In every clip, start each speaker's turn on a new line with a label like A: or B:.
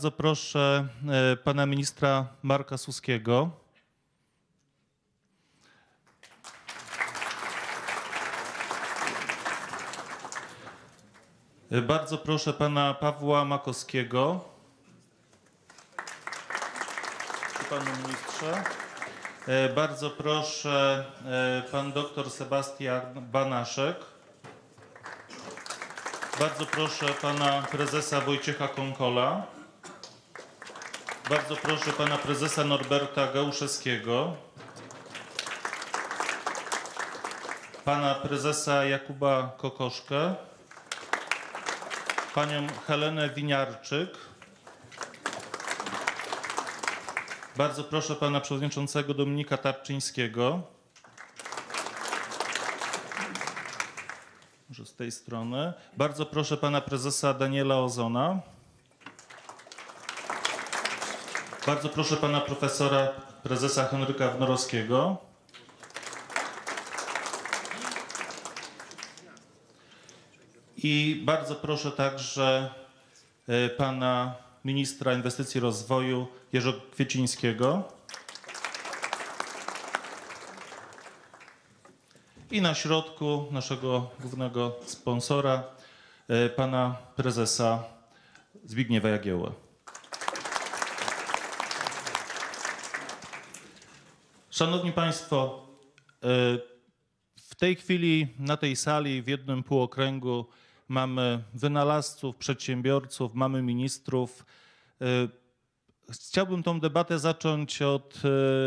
A: bardzo proszę e, pana ministra Marka Suskiego. E, bardzo proszę pana Pawła Makowskiego. Panie ministrze. E, bardzo proszę pan doktor Sebastian Banaszek. Bardzo proszę pana prezesa Wojciecha Konkola. Bardzo proszę pana prezesa Norberta Gałuszewskiego, pana prezesa Jakuba Kokoszkę, panią Helenę Winiarczyk. Bardzo proszę pana przewodniczącego Dominika Tarczyńskiego. Może z tej strony. Bardzo proszę pana prezesa Daniela Ozona. Bardzo proszę pana profesora, prezesa Henryka Wnorowskiego. I bardzo proszę także e, pana ministra inwestycji i rozwoju Jerzego Kwiecińskiego. I na środku naszego głównego sponsora, e, pana prezesa Zbigniewa Jagiełę. Szanowni Państwo, e, w tej chwili na tej sali w jednym półokręgu mamy wynalazców, przedsiębiorców, mamy ministrów. E, chciałbym tą debatę zacząć od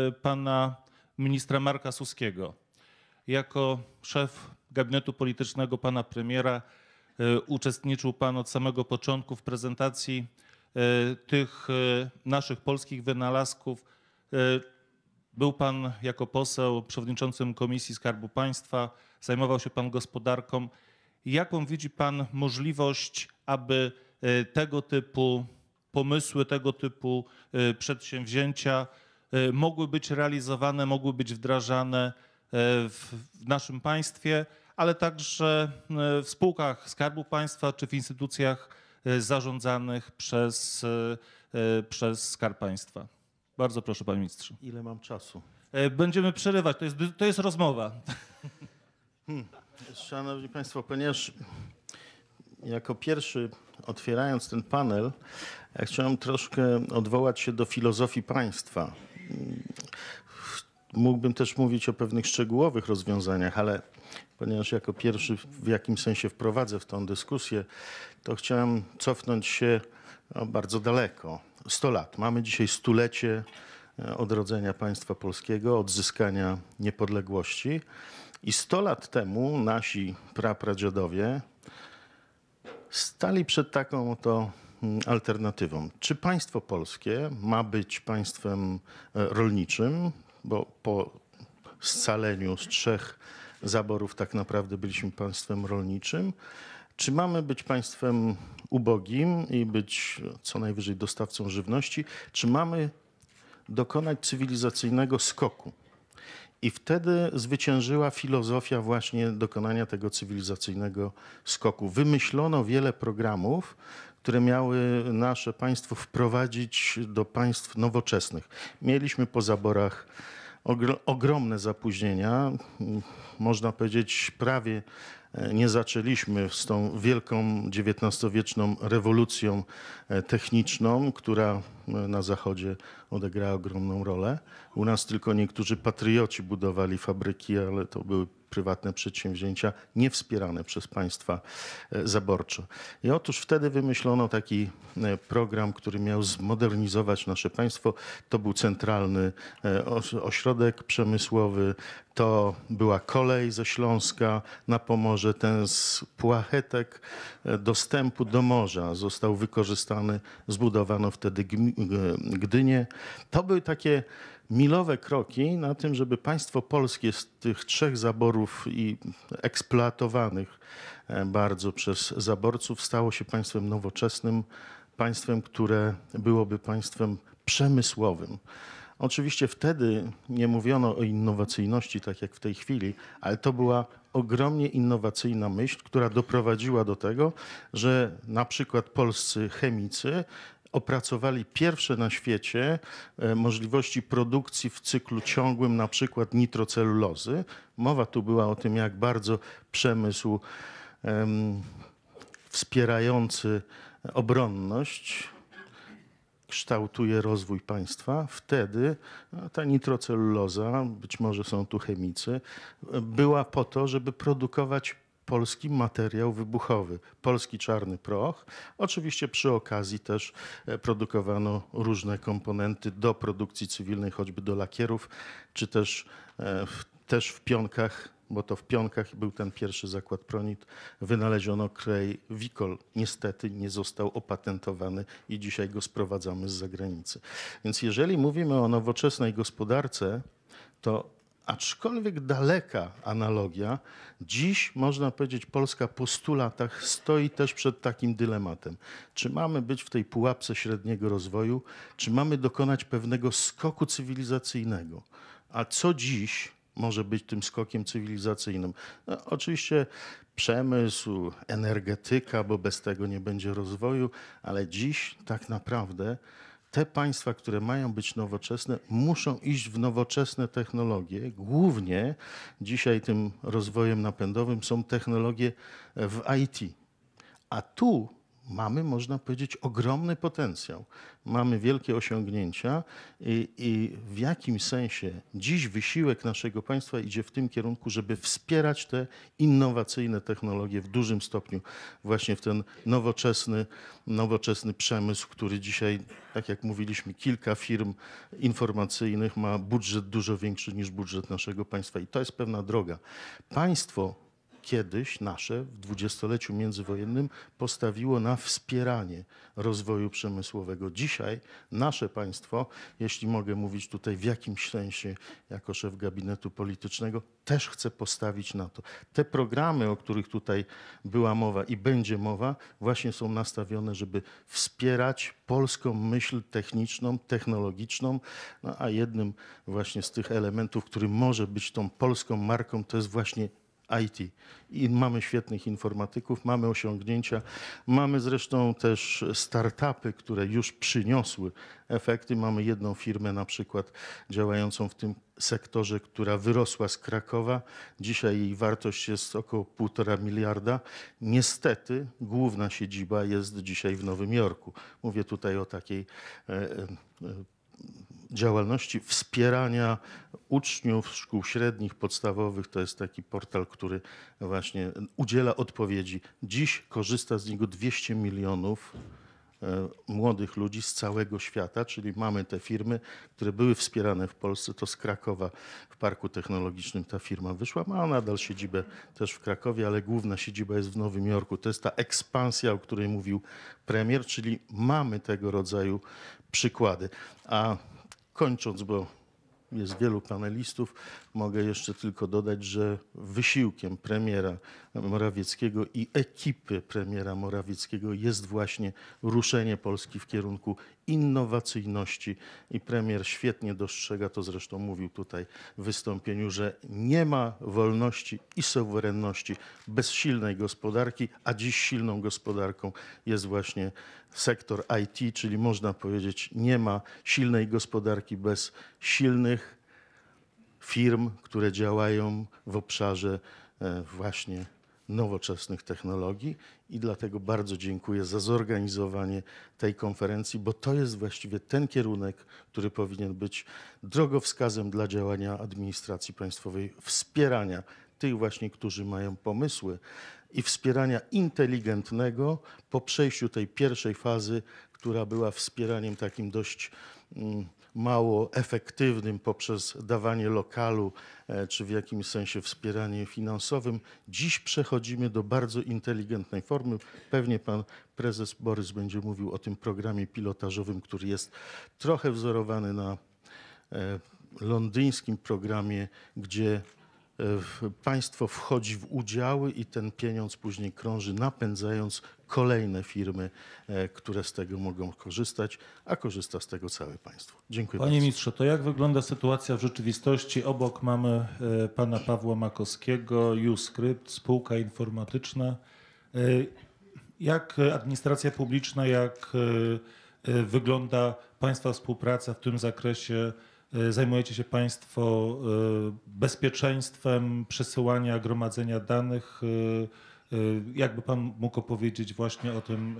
A: e, pana ministra Marka Suskiego. Jako szef gabinetu politycznego pana premiera uczestniczył pan od samego początku w prezentacji tych naszych polskich wynalazków był pan jako poseł przewodniczącym Komisji Skarbu Państwa, zajmował się pan gospodarką. Jaką widzi pan możliwość, aby e, tego typu pomysły, tego typu e, przedsięwzięcia e, mogły być realizowane, mogły być wdrażane w naszym państwie, ale także w spółkach Skarbu Państwa czy w instytucjach zarządzanych przez, przez Skarb Państwa? Bardzo proszę, panie ministrze.
B: Ile mam czasu?
A: E, będziemy przerywać, to jest, to jest rozmowa. Hmm. Szanowni Państwo, ponieważ
B: jako pierwszy otwierając ten panel, ja chciałem troszkę odwołać się do filozofii państwa. Mógłbym też mówić o pewnych szczegółowych rozwiązaniach, ale ponieważ jako pierwszy w jakimś sensie wprowadzę w tą dyskusję, to chciałem cofnąć się no, bardzo daleko. 100 lat. Mamy dzisiaj stulecie e, odrodzenia państwa polskiego, odzyskania niepodległości. I 100 lat temu nasi prapradziadowie stali przed taką oto mm, alternatywą. Czy państwo polskie ma być państwem e, rolniczym, bo po scaleniu z trzech zaborów tak naprawdę byliśmy państwem rolniczym, czy mamy być państwem ubogim i być co najwyżej dostawcą żywności? Czy mamy dokonać cywilizacyjnego skoku? I wtedy zwyciężyła filozofia właśnie dokonania tego cywilizacyjnego skoku. Wymyślono wiele programów, które miały nasze państwo wprowadzić do państw nowoczesnych. Mieliśmy po zaborach ogromne zapóźnienia, można powiedzieć prawie E, nie zaczęliśmy z tą wielką XIX-wieczną rewolucją e, techniczną, która e, na Zachodzie odegrała ogromną rolę. U nas tylko niektórzy patrioci budowali fabryki, ale to były prywatne przedsięwzięcia niewspierane przez państwa e, zaborcze. I otóż wtedy wymyślono taki e, program, który miał zmodernizować nasze państwo. To był centralny e, ośrodek przemysłowy, to była kolej ze Śląska na Pomorze. Ten z płachetek dostępu do morza został wykorzystany, zbudowano wtedy Gdynię. To były takie milowe kroki na tym, żeby państwo polskie z tych trzech zaborów i eksploatowanych e, bardzo przez zaborców stało się państwem nowoczesnym, państwem, które byłoby państwem przemysłowym. Oczywiście wtedy nie mówiono o innowacyjności tak jak w tej chwili, ale to była ogromnie innowacyjna myśl, która doprowadziła do tego, że na przykład polscy chemicy opracowali pierwsze na świecie e, możliwości produkcji w cyklu ciągłym, na przykład nitrocelulozy. Mowa tu była o tym, jak bardzo przemysł um, wspierający obronność kształtuje rozwój państwa, wtedy no, ta nitroceluloza, być może są tu chemicy, e, była po to, żeby produkować polski materiał wybuchowy, polski czarny proch. Oczywiście przy okazji też e, produkowano różne komponenty do produkcji cywilnej, choćby do lakierów, czy też e, w, też w pionkach bo to w Pionkach był ten pierwszy zakład Pronit, wynaleziono klej Wikol. Niestety nie został opatentowany i dzisiaj go sprowadzamy z zagranicy. Więc jeżeli mówimy o nowoczesnej gospodarce, to aczkolwiek daleka analogia, dziś można powiedzieć, Polska po 100 latach stoi też przed takim dylematem. Czy mamy być w tej pułapce średniego rozwoju, czy mamy dokonać pewnego skoku cywilizacyjnego? A co dziś może być tym skokiem cywilizacyjnym? No, oczywiście przemysł, energetyka, bo bez tego nie będzie rozwoju, ale dziś tak naprawdę te państwa, które mają być nowoczesne, muszą iść w nowoczesne technologie. Głównie dzisiaj tym rozwojem napędowym są technologie w IT. A tu mamy, można powiedzieć, ogromny potencjał. Mamy wielkie osiągnięcia i, i, w jakim sensie dziś wysiłek naszego państwa idzie w tym kierunku, żeby wspierać te innowacyjne technologie w dużym stopniu, właśnie w ten nowoczesny, nowoczesny przemysł, który dzisiaj, tak jak mówiliśmy, kilka firm informacyjnych ma budżet dużo większy niż budżet naszego państwa i to jest pewna droga. Państwo kiedyś nasze w dwudziestoleciu międzywojennym postawiło na wspieranie rozwoju przemysłowego. Dzisiaj nasze państwo, jeśli mogę mówić tutaj w jakimś sensie jako szef gabinetu politycznego, też chce postawić na to. Te programy, o których tutaj była mowa i będzie mowa, właśnie są nastawione, żeby wspierać polską myśl techniczną, technologiczną, no a jednym właśnie z tych elementów, który może być tą polską marką, to jest właśnie IT. I mamy świetnych informatyków, mamy osiągnięcia, mamy zresztą też startupy, które już przyniosły efekty. Mamy jedną firmę na przykład działającą w tym sektorze, która wyrosła z Krakowa. Dzisiaj jej wartość jest około 1,5 miliarda. Niestety główna siedziba jest dzisiaj w Nowym Jorku. Mówię tutaj o takiej e, e, działalności wspierania uczniów szkół średnich, podstawowych. To jest taki portal, który właśnie udziela odpowiedzi. Dziś korzysta z niego 200 milionów e, młodych ludzi z całego świata, czyli mamy te firmy, które były wspierane w Polsce. To z Krakowa w Parku Technologicznym ta firma wyszła. Ma nadal siedzibę też w Krakowie, ale główna siedziba jest w Nowym Jorku. To jest ta ekspansja, o której mówił premier, czyli mamy tego rodzaju przykłady. A kończąc, bo jest wielu panelistów, Mogę jeszcze tylko dodać, że wysiłkiem premiera Morawieckiego i ekipy premiera Morawieckiego jest właśnie ruszenie Polski w kierunku innowacyjności i premier świetnie dostrzega, to zresztą mówił tutaj w wystąpieniu, że nie ma wolności i suwerenności bez silnej gospodarki, a dziś silną gospodarką jest właśnie sektor IT, czyli można powiedzieć, nie ma silnej gospodarki bez silnych firm, które działają w obszarze e, właśnie nowoczesnych technologii i dlatego bardzo dziękuję za zorganizowanie tej konferencji, bo to jest właściwie ten kierunek, który powinien być drogowskazem dla działania administracji państwowej, wspierania tych właśnie, którzy mają pomysły i wspierania inteligentnego po przejściu tej pierwszej fazy, która była wspieraniem takim dość. Mm, mało efektywnym poprzez dawanie lokalu e, czy w jakimś sensie wspieranie finansowym. Dziś przechodzimy do bardzo inteligentnej formy. Pewnie pan prezes Borys będzie mówił o tym programie pilotażowym, który jest trochę wzorowany na e, londyńskim programie, gdzie e, państwo wchodzi w udziały i ten pieniądz później krąży, napędzając kolejne firmy, e, które z tego mogą korzystać, a korzysta z tego całe państwo. Dziękuję Panie bardzo. Panie
A: ministrze, to jak wygląda sytuacja w rzeczywistości? Obok mamy e, pana Pawła Makowskiego, Uskrypt, spółka informatyczna. E, jak administracja publiczna, jak wygląda państwa współpraca w tym zakresie? Zajmujecie się Państwo bezpieczeństwem przesyłania, gromadzenia danych? E, jakby Pan mógł opowiedzieć właśnie o tym,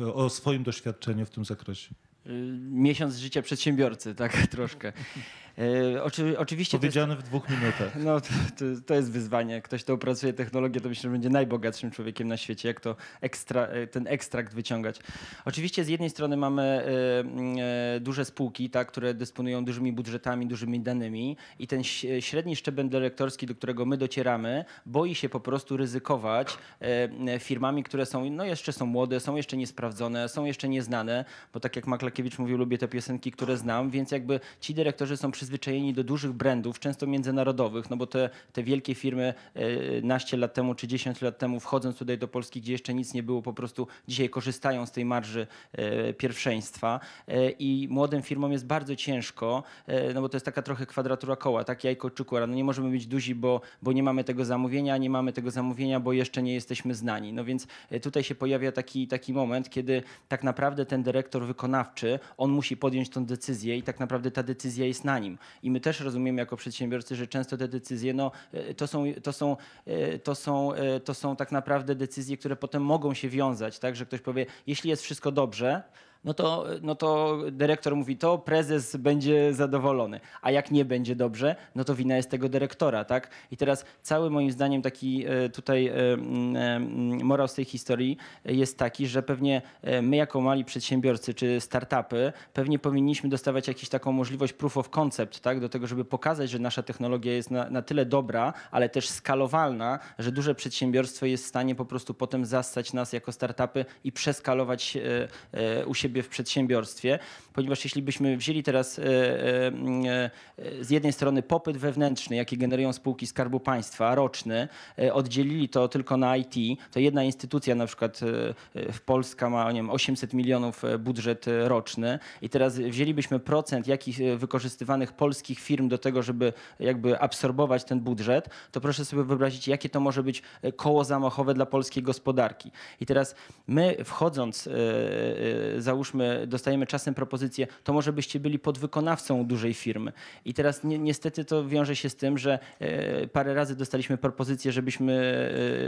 A: e, o swoim doświadczeniu w tym zakresie?
C: E, miesiąc życia przedsiębiorcy, tak troszkę. E, oczy, oczywiście Powiedziane jest, w dwóch minutach. No, to, to, jest wyzwanie. Ktoś, kto opracuje technologię, to myślę, że będzie najbogatszym człowiekiem na świecie, jak to ekstra, e, ten ekstrakt wyciągać. Oczywiście z jednej strony mamy e, duże spółki, tak, które dysponują dużymi budżetami, dużymi danymi i ten średni szczebel dyrektorski, do którego my docieramy, boi się po prostu ryzykować firmami, które są, no jeszcze są młode, są jeszcze niesprawdzone, są jeszcze nieznane, bo tak jak Maklakiewicz mówił, lubię te piosenki, które znam, więc jakby ci dyrektorzy są przy przyzwyczajeni do dużych brandów, często międzynarodowych, no bo te, te wielkie firmy e, naście lat temu czy 10 lat temu wchodząc tutaj do Polski, gdzie jeszcze nic nie było, po prostu dzisiaj korzystają z tej marży e, pierwszeństwa e, i młodym firmom jest bardzo ciężko, no bo to jest taka trochę kwadratura koła, tak jajko czy kura. No nie możemy być duzi, bo, bo nie mamy tego zamówienia, nie mamy tego zamówienia, bo jeszcze nie jesteśmy znani. No więc tutaj się pojawia taki, taki moment, kiedy tak naprawdę ten dyrektor wykonawczy, on musi podjąć tą decyzję i tak naprawdę ta decyzja jest na nim. I my też rozumiemy jako przedsiębiorcy, że często te decyzje no, e, to, są, to, są, e, to, są, e, to są tak naprawdę decyzje, które potem mogą się wiązać. Tak, że ktoś powie, jeśli jest wszystko dobrze, no to, no to dyrektor mówi to, prezes będzie zadowolony. A jak nie będzie dobrze, no to wina jest tego dyrektora, tak? I teraz cały moim zdaniem taki e, tutaj e, e, morał z tej historii jest taki, że pewnie my jako mali przedsiębiorcy czy startupy pewnie powinniśmy dostawać jakąś taką możliwość proof of concept, tak? Do tego, żeby pokazać, że nasza technologia jest na, na tyle dobra, ale też skalowalna, że duże przedsiębiorstwo jest w stanie po prostu potem zastać nas jako startupy i przeskalować u siebie siebie w przedsiębiorstwie, ponieważ jeśli byśmy wzięli teraz e, e, e, z jednej strony popyt wewnętrzny, jaki generują spółki Skarbu Państwa roczny, oddzielili to tylko na IT, to jedna instytucja, na przykład w Polska ma nie wiem, 800 milionów budżet roczny i teraz wzięlibyśmy procent jakich wykorzystywanych polskich firm do tego, żeby jakby absorbować ten budżet, to proszę sobie wyobrazić, jakie to może być koło zamachowe dla polskiej gospodarki. I teraz my wchodząc, załóżmy załóżmy, dostajemy czasem propozycję, to może byście byli podwykonawcą dużej firmy. I teraz ni niestety to wiąże się z tym, że e, parę razy dostaliśmy propozycję, żebyśmy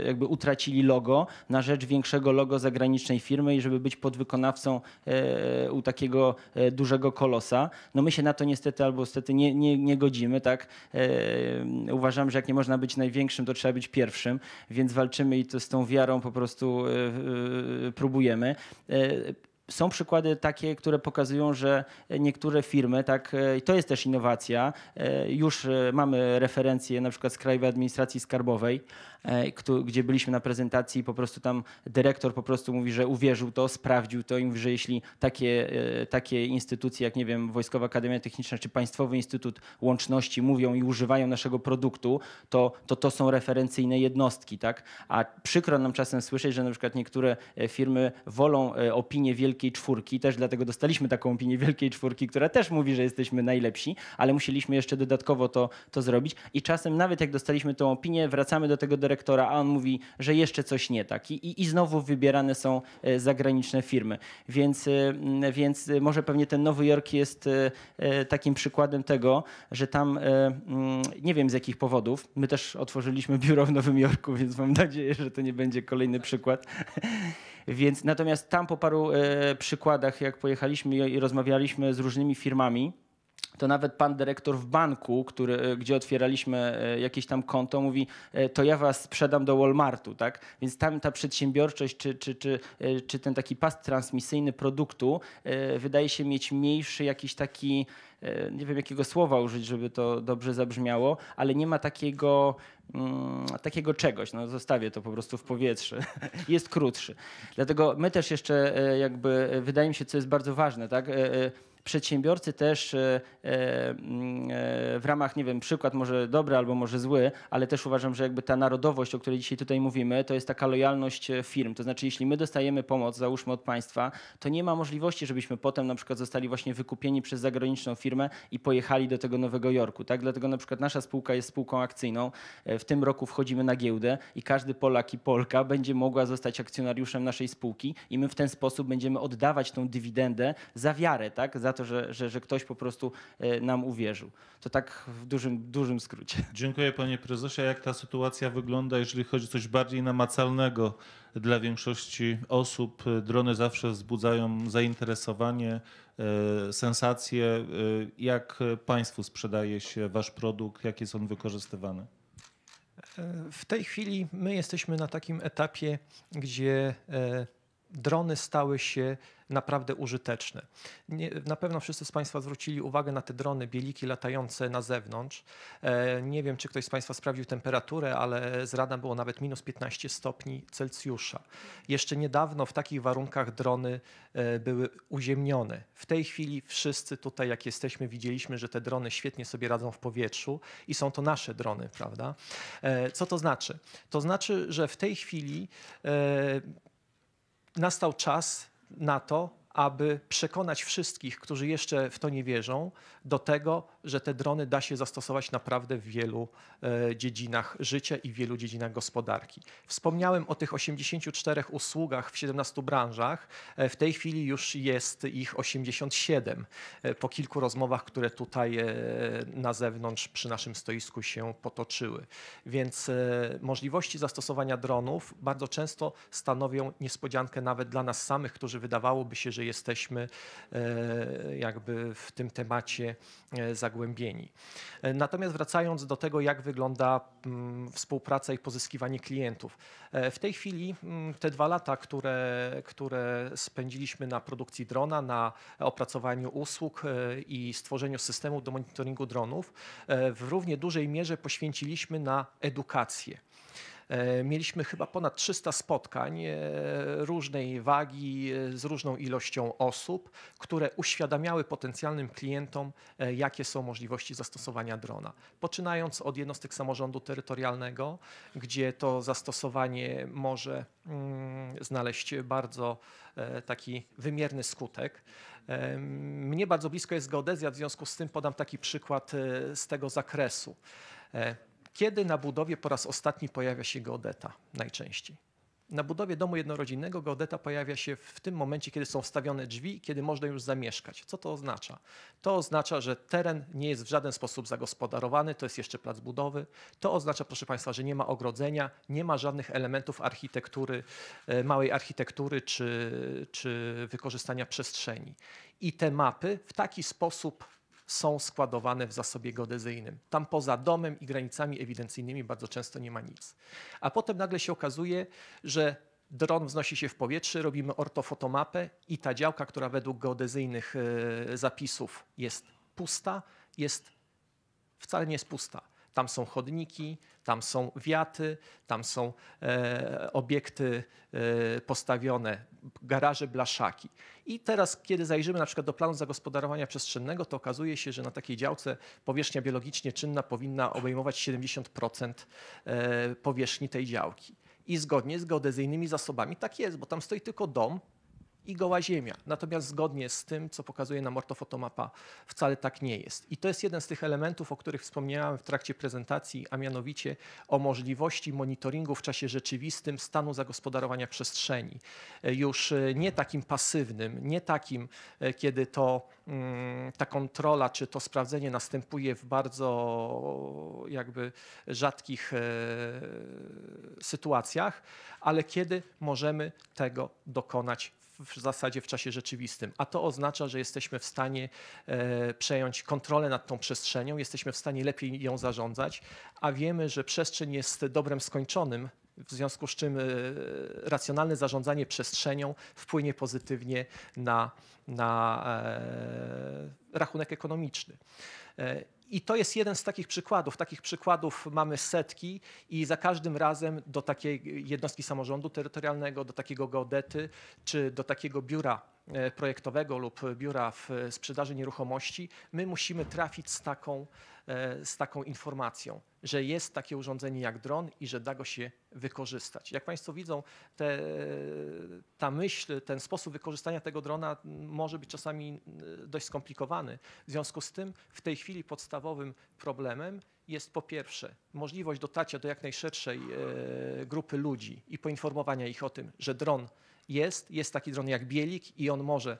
C: e, jakby utracili logo na rzecz większego logo zagranicznej firmy i żeby być podwykonawcą e, u takiego dużego kolosa. No my się na to niestety albo niestety nie, nie, nie godzimy, tak? Uważam, że jak nie można być największym, to trzeba być pierwszym, więc walczymy i to z tą wiarą po prostu próbujemy są przykłady takie, które pokazują, że niektóre firmy, tak, e, to jest też innowacja, e, już e, mamy referencje na przykład z Krajowej Administracji Skarbowej, gdzie byliśmy na prezentacji i po prostu tam dyrektor po prostu mówi, że uwierzył to, sprawdził to i mówi, że jeśli takie, takie instytucje jak, nie wiem, Wojskowa Akademia Techniczna czy Państwowy Instytut Łączności mówią i używają naszego produktu, to to, to są referencyjne jednostki, tak? A przykro nam czasem słyszeć, że na przykład niektóre firmy wolą opinię wielkich Wielkiej Czwórki, też dlatego dostaliśmy taką opinię Wielkiej Czwórki, która też mówi, że jesteśmy najlepsi, ale musieliśmy jeszcze dodatkowo to, to zrobić i czasem nawet jak dostaliśmy tą opinię, wracamy do tego dyrektora, a on mówi, że jeszcze coś nie tak i, i znowu wybierane są e, zagraniczne firmy. Więc, e, więc może pewnie ten Nowy Jork jest e, takim przykładem tego, że tam nie wiem z jakich powodów, my też otworzyliśmy biuro w Nowym Jorku, więc mam nadzieję, że to nie będzie kolejny przykład. Więc natomiast tam po paru e, przykładach, jak pojechaliśmy i rozmawialiśmy z różnymi firmami, to nawet pan dyrektor w banku, który, e, gdzie otwieraliśmy e, jakieś tam konto, mówi, e, to ja was sprzedam do Walmartu, tak? Więc tam ta przedsiębiorczość, czy, czy, czy, czy ten taki pas transmisyjny produktu wydaje się mieć mniejszy jakiś taki, nie wiem jakiego słowa użyć, żeby to dobrze zabrzmiało, ale nie ma takiego, mm, takiego czegoś. No, zostawię to po prostu w powietrzu. Jest krótszy. Dlatego my też jeszcze jakby, wydaje mi się, co jest bardzo ważne, tak? przedsiębiorcy też e, e, mm, e, w ramach, nie wiem, przykład może dobry albo może zły, ale też uważam, że jakby ta narodowość, o której dzisiaj tutaj mówimy, to jest taka lojalność firm. To znaczy, jeśli my dostajemy pomoc, załóżmy od państwa, to nie ma możliwości, żebyśmy potem na przykład zostali właśnie wykupieni przez zagraniczną firmę i pojechali do tego Nowego Jorku. Tak? Dlatego na przykład nasza spółka jest spółką akcyjną. W tym roku wchodzimy na giełdę i każdy Polak i Polka będzie mogła zostać akcjonariuszem naszej spółki i my w ten sposób będziemy oddawać tą dywidendę za wiarę, tak? za to, że, że, że ktoś po prostu e, nam uwierzył. To tak w dużym, dużym skrócie.
A: Dziękuję panie prezesie. Jak ta sytuacja wygląda, jeżeli chodzi o coś bardziej namacalnego dla większości osób? E, drony zawsze wzbudzają zainteresowanie, e, sensacje. Jak państwu sprzedaje się wasz produkt? Jak jest on wykorzystywany?
D: W tej chwili my jesteśmy na takim etapie, gdzie drony stały się naprawdę użyteczny. Nie, na pewno wszyscy z Państwa zwrócili uwagę na te drony, bieliki latające na zewnątrz. E, nie wiem, czy ktoś z Państwa sprawdził temperaturę, ale z rana było nawet minus 15 stopni Celsjusza. Jeszcze niedawno w takich warunkach drony e, były uziemnione. W tej chwili wszyscy tutaj, jak jesteśmy, widzieliśmy, że te drony świetnie sobie radzą w powietrzu i są to nasze drony, prawda? E, co to znaczy? To znaczy, że w tej chwili nastał czas na to, aby przekonać wszystkich, którzy jeszcze w to nie wierzą, do tego, że te drony da się zastosować naprawdę w wielu e, dziedzinach życia i w wielu dziedzinach gospodarki. Wspomniałem o tych 84 usługach w 17 branżach. E, w tej chwili już jest ich 87. E, po kilku rozmowach, które tutaj na zewnątrz przy naszym stoisku się potoczyły. Więc możliwości zastosowania dronów bardzo często stanowią niespodziankę nawet dla nas samych, którzy wydawałoby się, że jesteśmy jakby w tym temacie zagłębieni zagłębieni. E, natomiast wracając do tego, jak wygląda mm, współpraca i pozyskiwanie klientów. E, w tej chwili mm, te dwa lata, które, które spędziliśmy na produkcji drona, na opracowaniu usług e, i stworzeniu systemu do monitoringu dronów, w równie dużej mierze poświęciliśmy na edukację. E, mieliśmy chyba ponad 300 spotkań e, różnej wagi, e, z różną ilością osób, które uświadamiały potencjalnym klientom, jakie są możliwości zastosowania drona. Poczynając od jednostek samorządu terytorialnego, gdzie to zastosowanie może mm, znaleźć bardzo taki wymierny skutek. Mnie bardzo blisko jest geodezja, w związku z tym podam taki przykład z tego zakresu. Kiedy na budowie po raz ostatni pojawia się geodeta? Najczęściej. Na budowie domu jednorodzinnego geodeta pojawia się w tym momencie, kiedy są wstawione drzwi, kiedy można już zamieszkać. Co to oznacza? To oznacza, że teren nie jest w żaden sposób zagospodarowany, to jest jeszcze plac budowy. To oznacza, proszę Państwa, że nie ma ogrodzenia, nie ma żadnych elementów architektury, e, małej architektury czy, czy wykorzystania przestrzeni. I te mapy w taki sposób są składowane w zasobie geodezyjnym. Tam poza domem i granicami ewidencyjnymi bardzo często nie ma nic. A potem nagle się okazuje, że dron wznosi się w powietrze, robimy ortofotomapę i ta działka, która według geodezyjnych e, zapisów jest pusta, jest wcale nie jest pusta tam są chodniki, tam są wiaty, tam są e, obiekty e, postawione, garaże, blaszaki. I teraz, kiedy zajrzymy na przykład do planu zagospodarowania przestrzennego, to okazuje się, że na takiej działce powierzchnia biologicznie czynna powinna obejmować 70% e, powierzchni tej działki. I zgodnie z geodezyjnymi zasobami tak jest, bo tam stoi tylko dom, i goła ziemia. Natomiast zgodnie z tym, co pokazuje nam ortofotomapa, wcale tak nie jest. I to jest jeden z tych elementów, o których wspomniałem w trakcie prezentacji, a mianowicie o możliwości monitoringu w czasie rzeczywistym stanu zagospodarowania przestrzeni. E, już e, nie takim pasywnym, nie takim, e, kiedy to mm, ta kontrola czy to sprawdzenie następuje w bardzo jakby rzadkich sytuacjach, ale kiedy możemy tego dokonać w zasadzie w czasie rzeczywistym, a to oznacza, że jesteśmy w stanie e, przejąć kontrolę nad tą przestrzenią, jesteśmy w stanie lepiej ją zarządzać, a wiemy, że przestrzeń jest dobrem skończonym, w związku z czym e, racjonalne zarządzanie przestrzenią wpłynie pozytywnie na, na e, rachunek ekonomiczny. I to jest jeden z takich przykładów. Takich przykładów mamy setki i za każdym razem do takiej jednostki samorządu terytorialnego, do takiego geodety czy do takiego biura e, projektowego lub biura w e, sprzedaży nieruchomości, my musimy trafić z taką E, z taką informacją, że jest takie urządzenie jak dron i że da go się wykorzystać. Jak Państwo widzą, te, e, ta myśl, ten sposób wykorzystania tego drona może być czasami e, dość skomplikowany. W związku z tym w tej chwili podstawowym problemem jest po pierwsze możliwość dotarcia do jak najszerszej grupy ludzi i poinformowania ich o tym, że dron jest, jest taki dron jak Bielik i on może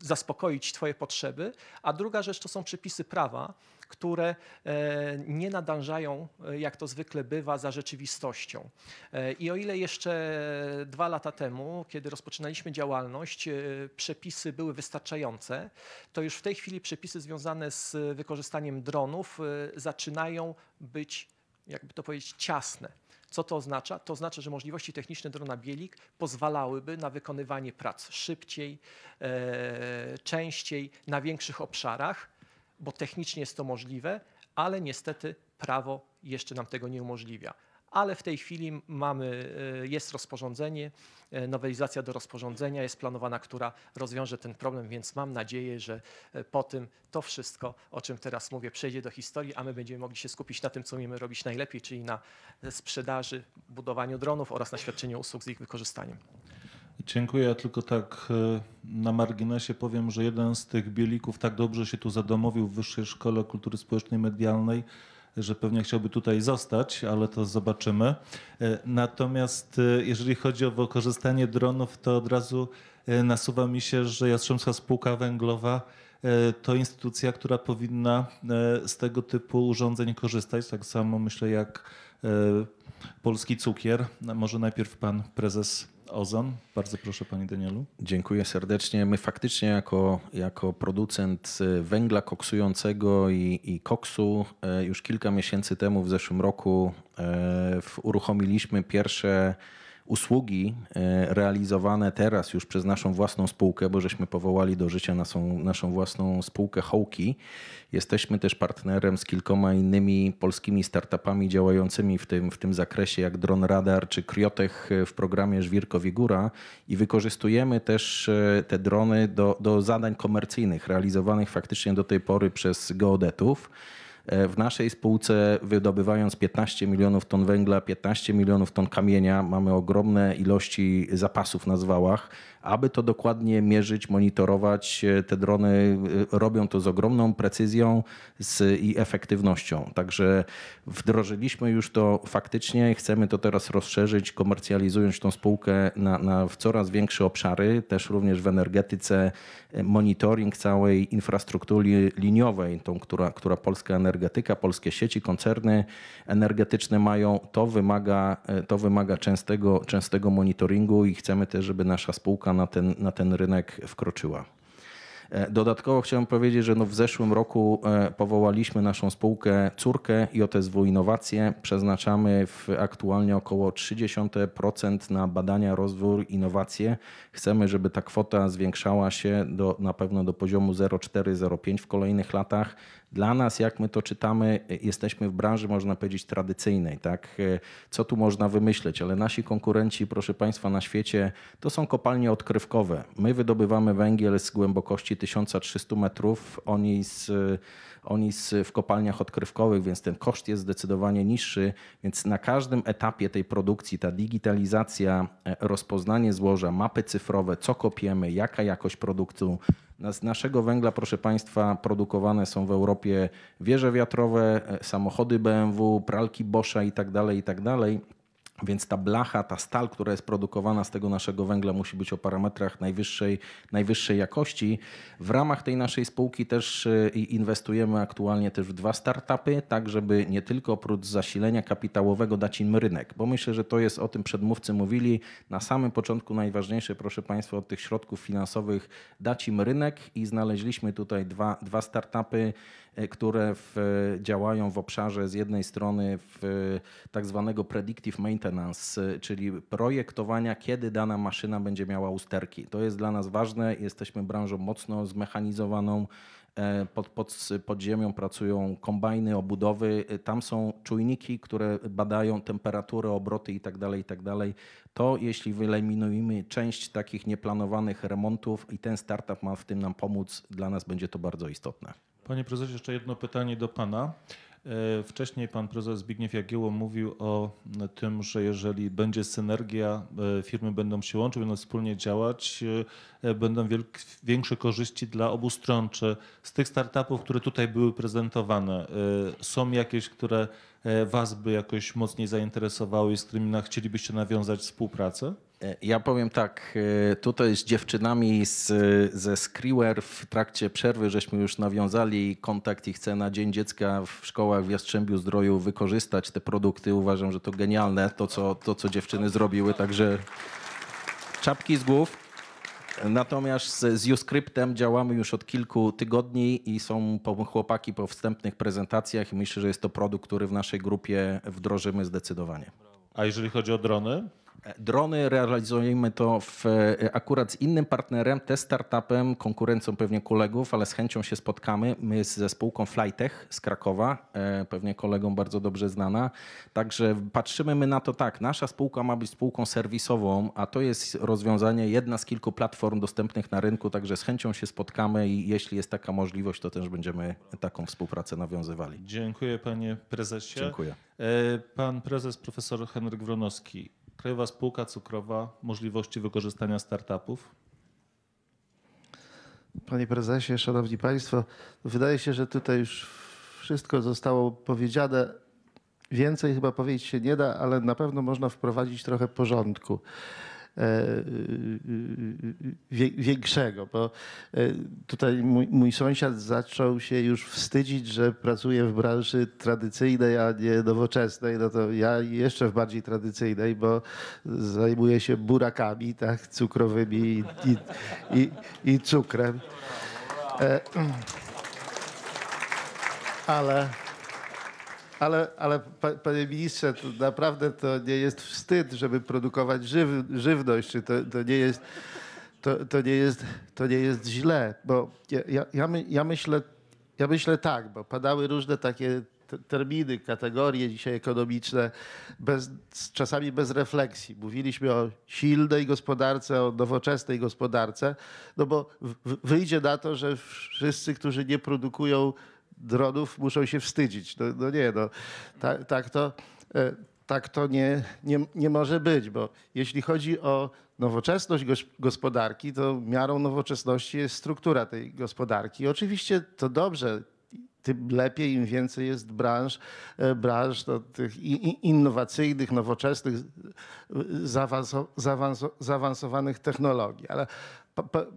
D: zaspokoić Twoje potrzeby, a druga rzecz to są przepisy prawa, które e, nie nadążają, e, jak to zwykle bywa, za rzeczywistością. E, I o ile jeszcze dwa lata temu, kiedy rozpoczynaliśmy działalność, przepisy były wystarczające, to już w tej chwili przepisy związane z wykorzystaniem dronów zaczynają być, jakby to powiedzieć, ciasne. Co to oznacza? To oznacza, że możliwości techniczne drona Bielik pozwalałyby na wykonywanie prac szybciej, e, częściej, na większych obszarach, bo technicznie jest to możliwe, ale niestety prawo jeszcze nam tego nie umożliwia ale w tej chwili mamy, e, jest rozporządzenie, e, nowelizacja do rozporządzenia jest planowana, która rozwiąże ten problem, więc mam nadzieję, że e, po tym to wszystko, o czym teraz mówię, przejdzie do historii, a my będziemy mogli się skupić na tym, co umiemy robić najlepiej, czyli na sprzedaży, budowaniu dronów oraz na świadczeniu usług z ich wykorzystaniem.
A: Dziękuję. Ja tylko tak na marginesie powiem, że jeden z tych bielików tak dobrze się tu zadomowił w Wyższej Szkole Kultury Społecznej i Medialnej, że pewnie chciałby tutaj zostać, ale to zobaczymy. E, natomiast e, jeżeli chodzi o wykorzystanie dronów, to od razu e, nasuwa mi się, że Jastrzębska Spółka Węglowa to instytucja, która powinna z tego typu urządzeń korzystać. Tak samo myślę jak polski cukier. Może najpierw pan prezes Ozon. Bardzo proszę Panie Danielu.
E: Dziękuję serdecznie. My faktycznie jako, jako producent y, węgla koksującego i, i koksu y, już kilka miesięcy temu w zeszłym roku y, uruchomiliśmy pierwsze usługi e, realizowane teraz już przez naszą własną spółkę, bo żeśmy powołali do życia naszą, naszą własną spółkę Hołki. Jesteśmy też partnerem z kilkoma innymi polskimi startupami działającymi w tym, w tym zakresie, jak Dron Radar czy Kriotech e, w programie Żwirko Wigura i wykorzystujemy też e, te drony do, do zadań komercyjnych realizowanych faktycznie do tej pory przez geodetów. E, w naszej spółce wydobywając 15 milionów ton węgla, 15 milionów ton kamienia, mamy ogromne ilości zapasów na zwałach. Aby to dokładnie mierzyć, monitorować, e, te drony e, robią to z ogromną precyzją z, i efektywnością. Także wdrożyliśmy już to faktycznie, chcemy to teraz rozszerzyć, komercjalizując tą spółkę na, na w coraz większe obszary, też również w energetyce, e, monitoring całej infrastruktury liniowej, tą, która, która polska energetyka, polskie sieci, koncerny energetyczne mają. To wymaga, to wymaga częstego, częstego monitoringu i chcemy też, żeby nasza spółka na ten, na ten rynek wkroczyła. E, dodatkowo chciałem powiedzieć, że no w zeszłym roku e, powołaliśmy naszą spółkę córkę JSW Innowacje. Przeznaczamy w aktualnie około 30% na badania, rozwój, innowacje. Chcemy, żeby ta kwota zwiększała się do, na pewno do poziomu 0,4-0,5 w kolejnych latach, dla nas, jak my to czytamy, jesteśmy w branży, można powiedzieć, tradycyjnej. Tak? E, co tu można wymyśleć? Ale nasi konkurenci, proszę Państwa, na świecie to są kopalnie odkrywkowe. My wydobywamy węgiel z głębokości 1300 metrów, oni, z, e, oni z, w kopalniach odkrywkowych, więc ten koszt jest zdecydowanie niższy. Więc na każdym etapie tej produkcji ta digitalizacja, e, rozpoznanie złoża, mapy cyfrowe, co kopiemy, jaka jakość produktu, z naszego węgla, proszę Państwa, produkowane są w Europie wieże wiatrowe, e, samochody BMW, pralki Boscha tak itd. Tak więc ta blacha, ta stal, która jest produkowana z tego naszego węgla, musi być o parametrach najwyższej, najwyższej jakości. W ramach tej naszej spółki też y, inwestujemy aktualnie też w dwa startupy, tak żeby nie tylko oprócz zasilenia kapitałowego dać im rynek, bo myślę, że to jest o tym przedmówcy mówili. Na samym początku najważniejsze, proszę Państwa, od tych środków finansowych dać im rynek i znaleźliśmy tutaj dwa, dwa startupy E, które w, e, działają w obszarze z jednej strony w e, tak zwanego predictive maintenance, czyli projektowania, kiedy dana maszyna będzie miała usterki. To jest dla nas ważne. Jesteśmy branżą mocno zmechanizowaną. Pod, pod, pod ziemią pracują kombajny, obudowy. Tam są czujniki, które badają temperaturę, obroty itd. Tak itd. Tak to jeśli wyeliminujemy część takich nieplanowanych remontów i ten startup ma w tym nam pomóc, dla nas będzie to bardzo istotne.
A: Panie prezesie, jeszcze jedno pytanie do pana. E, wcześniej pan prezes Zbigniew Jagiełło mówił o tym, że jeżeli będzie synergia, e, firmy będą się łączyć, będą wspólnie działać, e, będą większe korzyści dla obu stron. Czy z tych startupów, które tutaj były prezentowane, są jakieś, które was by jakoś mocniej zainteresowały i z którymi chcielibyście nawiązać współpracę?
E: Ja powiem tak, e, tutaj z dziewczynami z, ze Screwer w trakcie przerwy żeśmy już nawiązali kontakt i chcę na Dzień Dziecka w szkołach w Jastrzębiu Zdroju wykorzystać te produkty. Uważam, że to genialne, to co, to co dziewczyny zrobiły, także czapki z głów. Natomiast z Uscriptem działamy już od kilku tygodni i są chłopaki po wstępnych prezentacjach myślę, że jest to produkt, który w naszej grupie wdrożymy zdecydowanie. A jeżeli chodzi o drony? Drony realizujemy to w, e, akurat z innym partnerem, też startupem, konkurencją pewnie kolegów, ale z chęcią się spotkamy. My ze spółką Flytech z Krakowa, e, pewnie kolegom bardzo dobrze znana. Także patrzymy my na to tak, nasza spółka ma być spółką serwisową, a to jest rozwiązanie jedna z kilku platform dostępnych na rynku, także z chęcią się spotkamy i jeśli jest taka możliwość, to też będziemy taką współpracę nawiązywali.
A: Dziękuję panie prezesie. Dziękuję. E, pan prezes profesor Henryk Wronowski Krajowa Spółka Cukrowa możliwości wykorzystania startupów?
F: Panie prezesie, szanowni państwo, wydaje się, że tutaj już wszystko zostało powiedziane. Więcej chyba powiedzieć się nie da, ale na pewno można wprowadzić trochę porządku. E, e, e, większego, bo tutaj mój, mój sąsiad zaczął się już wstydzić, że pracuje w branży tradycyjnej, a nie nowoczesnej. No to ja jeszcze w bardziej tradycyjnej, bo zajmuję się burakami tak, cukrowymi i, i, i, i cukrem. Ale... Ale, ale panie ministrze, to naprawdę to nie jest wstyd, żeby produkować żyw, żywność. Czy to, to, nie jest, to, to, nie jest, to nie jest źle, bo ja, ja, ja, my, ja myślę, ja myślę tak, bo padały różne takie terminy, kategorie dzisiaj ekonomiczne, bez, czasami bez refleksji. Mówiliśmy o silnej gospodarce, o nowoczesnej gospodarce, no bo wyjdzie na to, że wszyscy, którzy nie produkują dronów muszą się wstydzić. No, no nie, no, tak, tak to, e, tak to nie, nie, nie może być, bo jeśli chodzi o nowoczesność gospodarki, to miarą nowoczesności jest struktura tej gospodarki. Oczywiście to dobrze, tym lepiej, im więcej jest branż, e, branż no, tych innowacyjnych, nowoczesnych, e, zaawansowanych technologii. Ale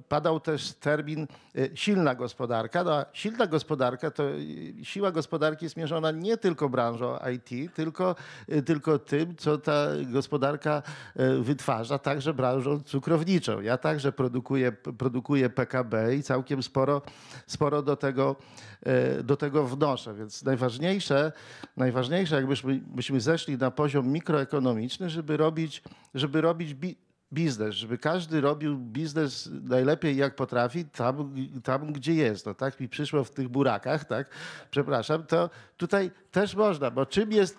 F: padał też termin y, silna gospodarka. No, silna gospodarka to y, siła gospodarki jest mierzona nie tylko branżą IT, tylko, y, tylko tym, co ta gospodarka wytwarza, także branżą cukrowniczą. Ja także produkuję, produkuję PKB i całkiem sporo, sporo do, tego, do tego wnoszę. Więc najważniejsze, najważniejsze jakbyśmy zeszli na poziom mikroekonomiczny, żeby robić, żeby robić biznes, żeby każdy robił biznes najlepiej jak potrafi, tam, tam gdzie jest. No tak mi przyszło w tych burakach, tak? Przepraszam, to tutaj też można, bo czym jest.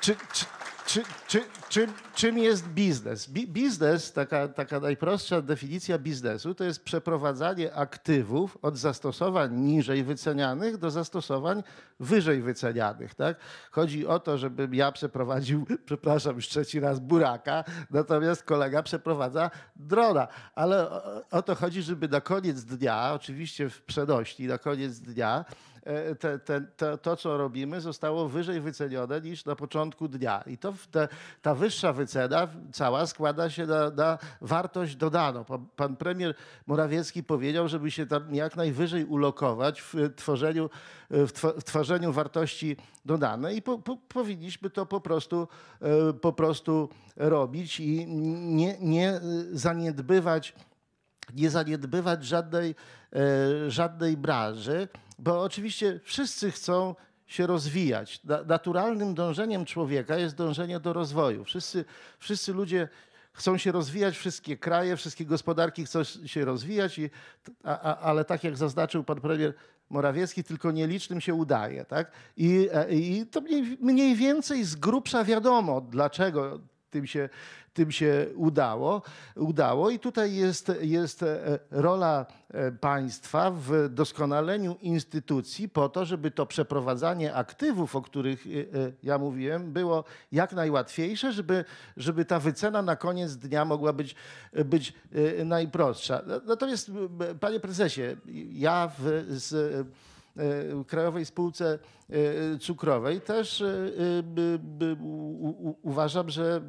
F: Czy, czy, czy, czy, czy, czym jest biznes? Bi biznes, taka, taka najprostsza definicja biznesu, to jest przeprowadzanie aktywów od zastosowań niżej wycenianych do zastosowań wyżej wycenianych. Tak? Chodzi o to, żebym ja przeprowadził, przepraszam, już trzeci raz buraka, natomiast kolega przeprowadza drona. Ale o, o to chodzi, żeby na koniec dnia, oczywiście w przenośni, na koniec dnia, E, te, te, to, to, co robimy, zostało wyżej wycenione niż na początku dnia. I to te, ta wyższa wycena cała składa się na, na wartość dodaną. Pan, pan, premier Morawiecki powiedział, żeby się tam jak najwyżej ulokować w tworzeniu, w tworzeniu wartości dodanej i po, po, powinniśmy to po prostu, e, po prostu robić i nie, nie zaniedbywać nie zaniedbywać żadnej, e, żadnej branży bo oczywiście wszyscy chcą się rozwijać. Naturalnym dążeniem człowieka jest dążenie do rozwoju. Wszyscy, wszyscy ludzie chcą się rozwijać, wszystkie kraje, wszystkie gospodarki chcą się rozwijać, i, a, a, ale tak jak zaznaczył pan premier Morawiecki, tylko nielicznym się udaje. Tak? I, e, i to mniej, mniej więcej z grubsza wiadomo, dlaczego tym się, tym się udało, udało. I tutaj jest, jest e, rola e, państwa w doskonaleniu instytucji po to, żeby to przeprowadzanie aktywów, o których e, ja mówiłem, było jak najłatwiejsze, żeby, żeby ta wycena na koniec dnia mogła być, być najprostsza. Natomiast, panie prezesie, ja w, z E, krajowej Spółce e, Cukrowej też e, uważam, że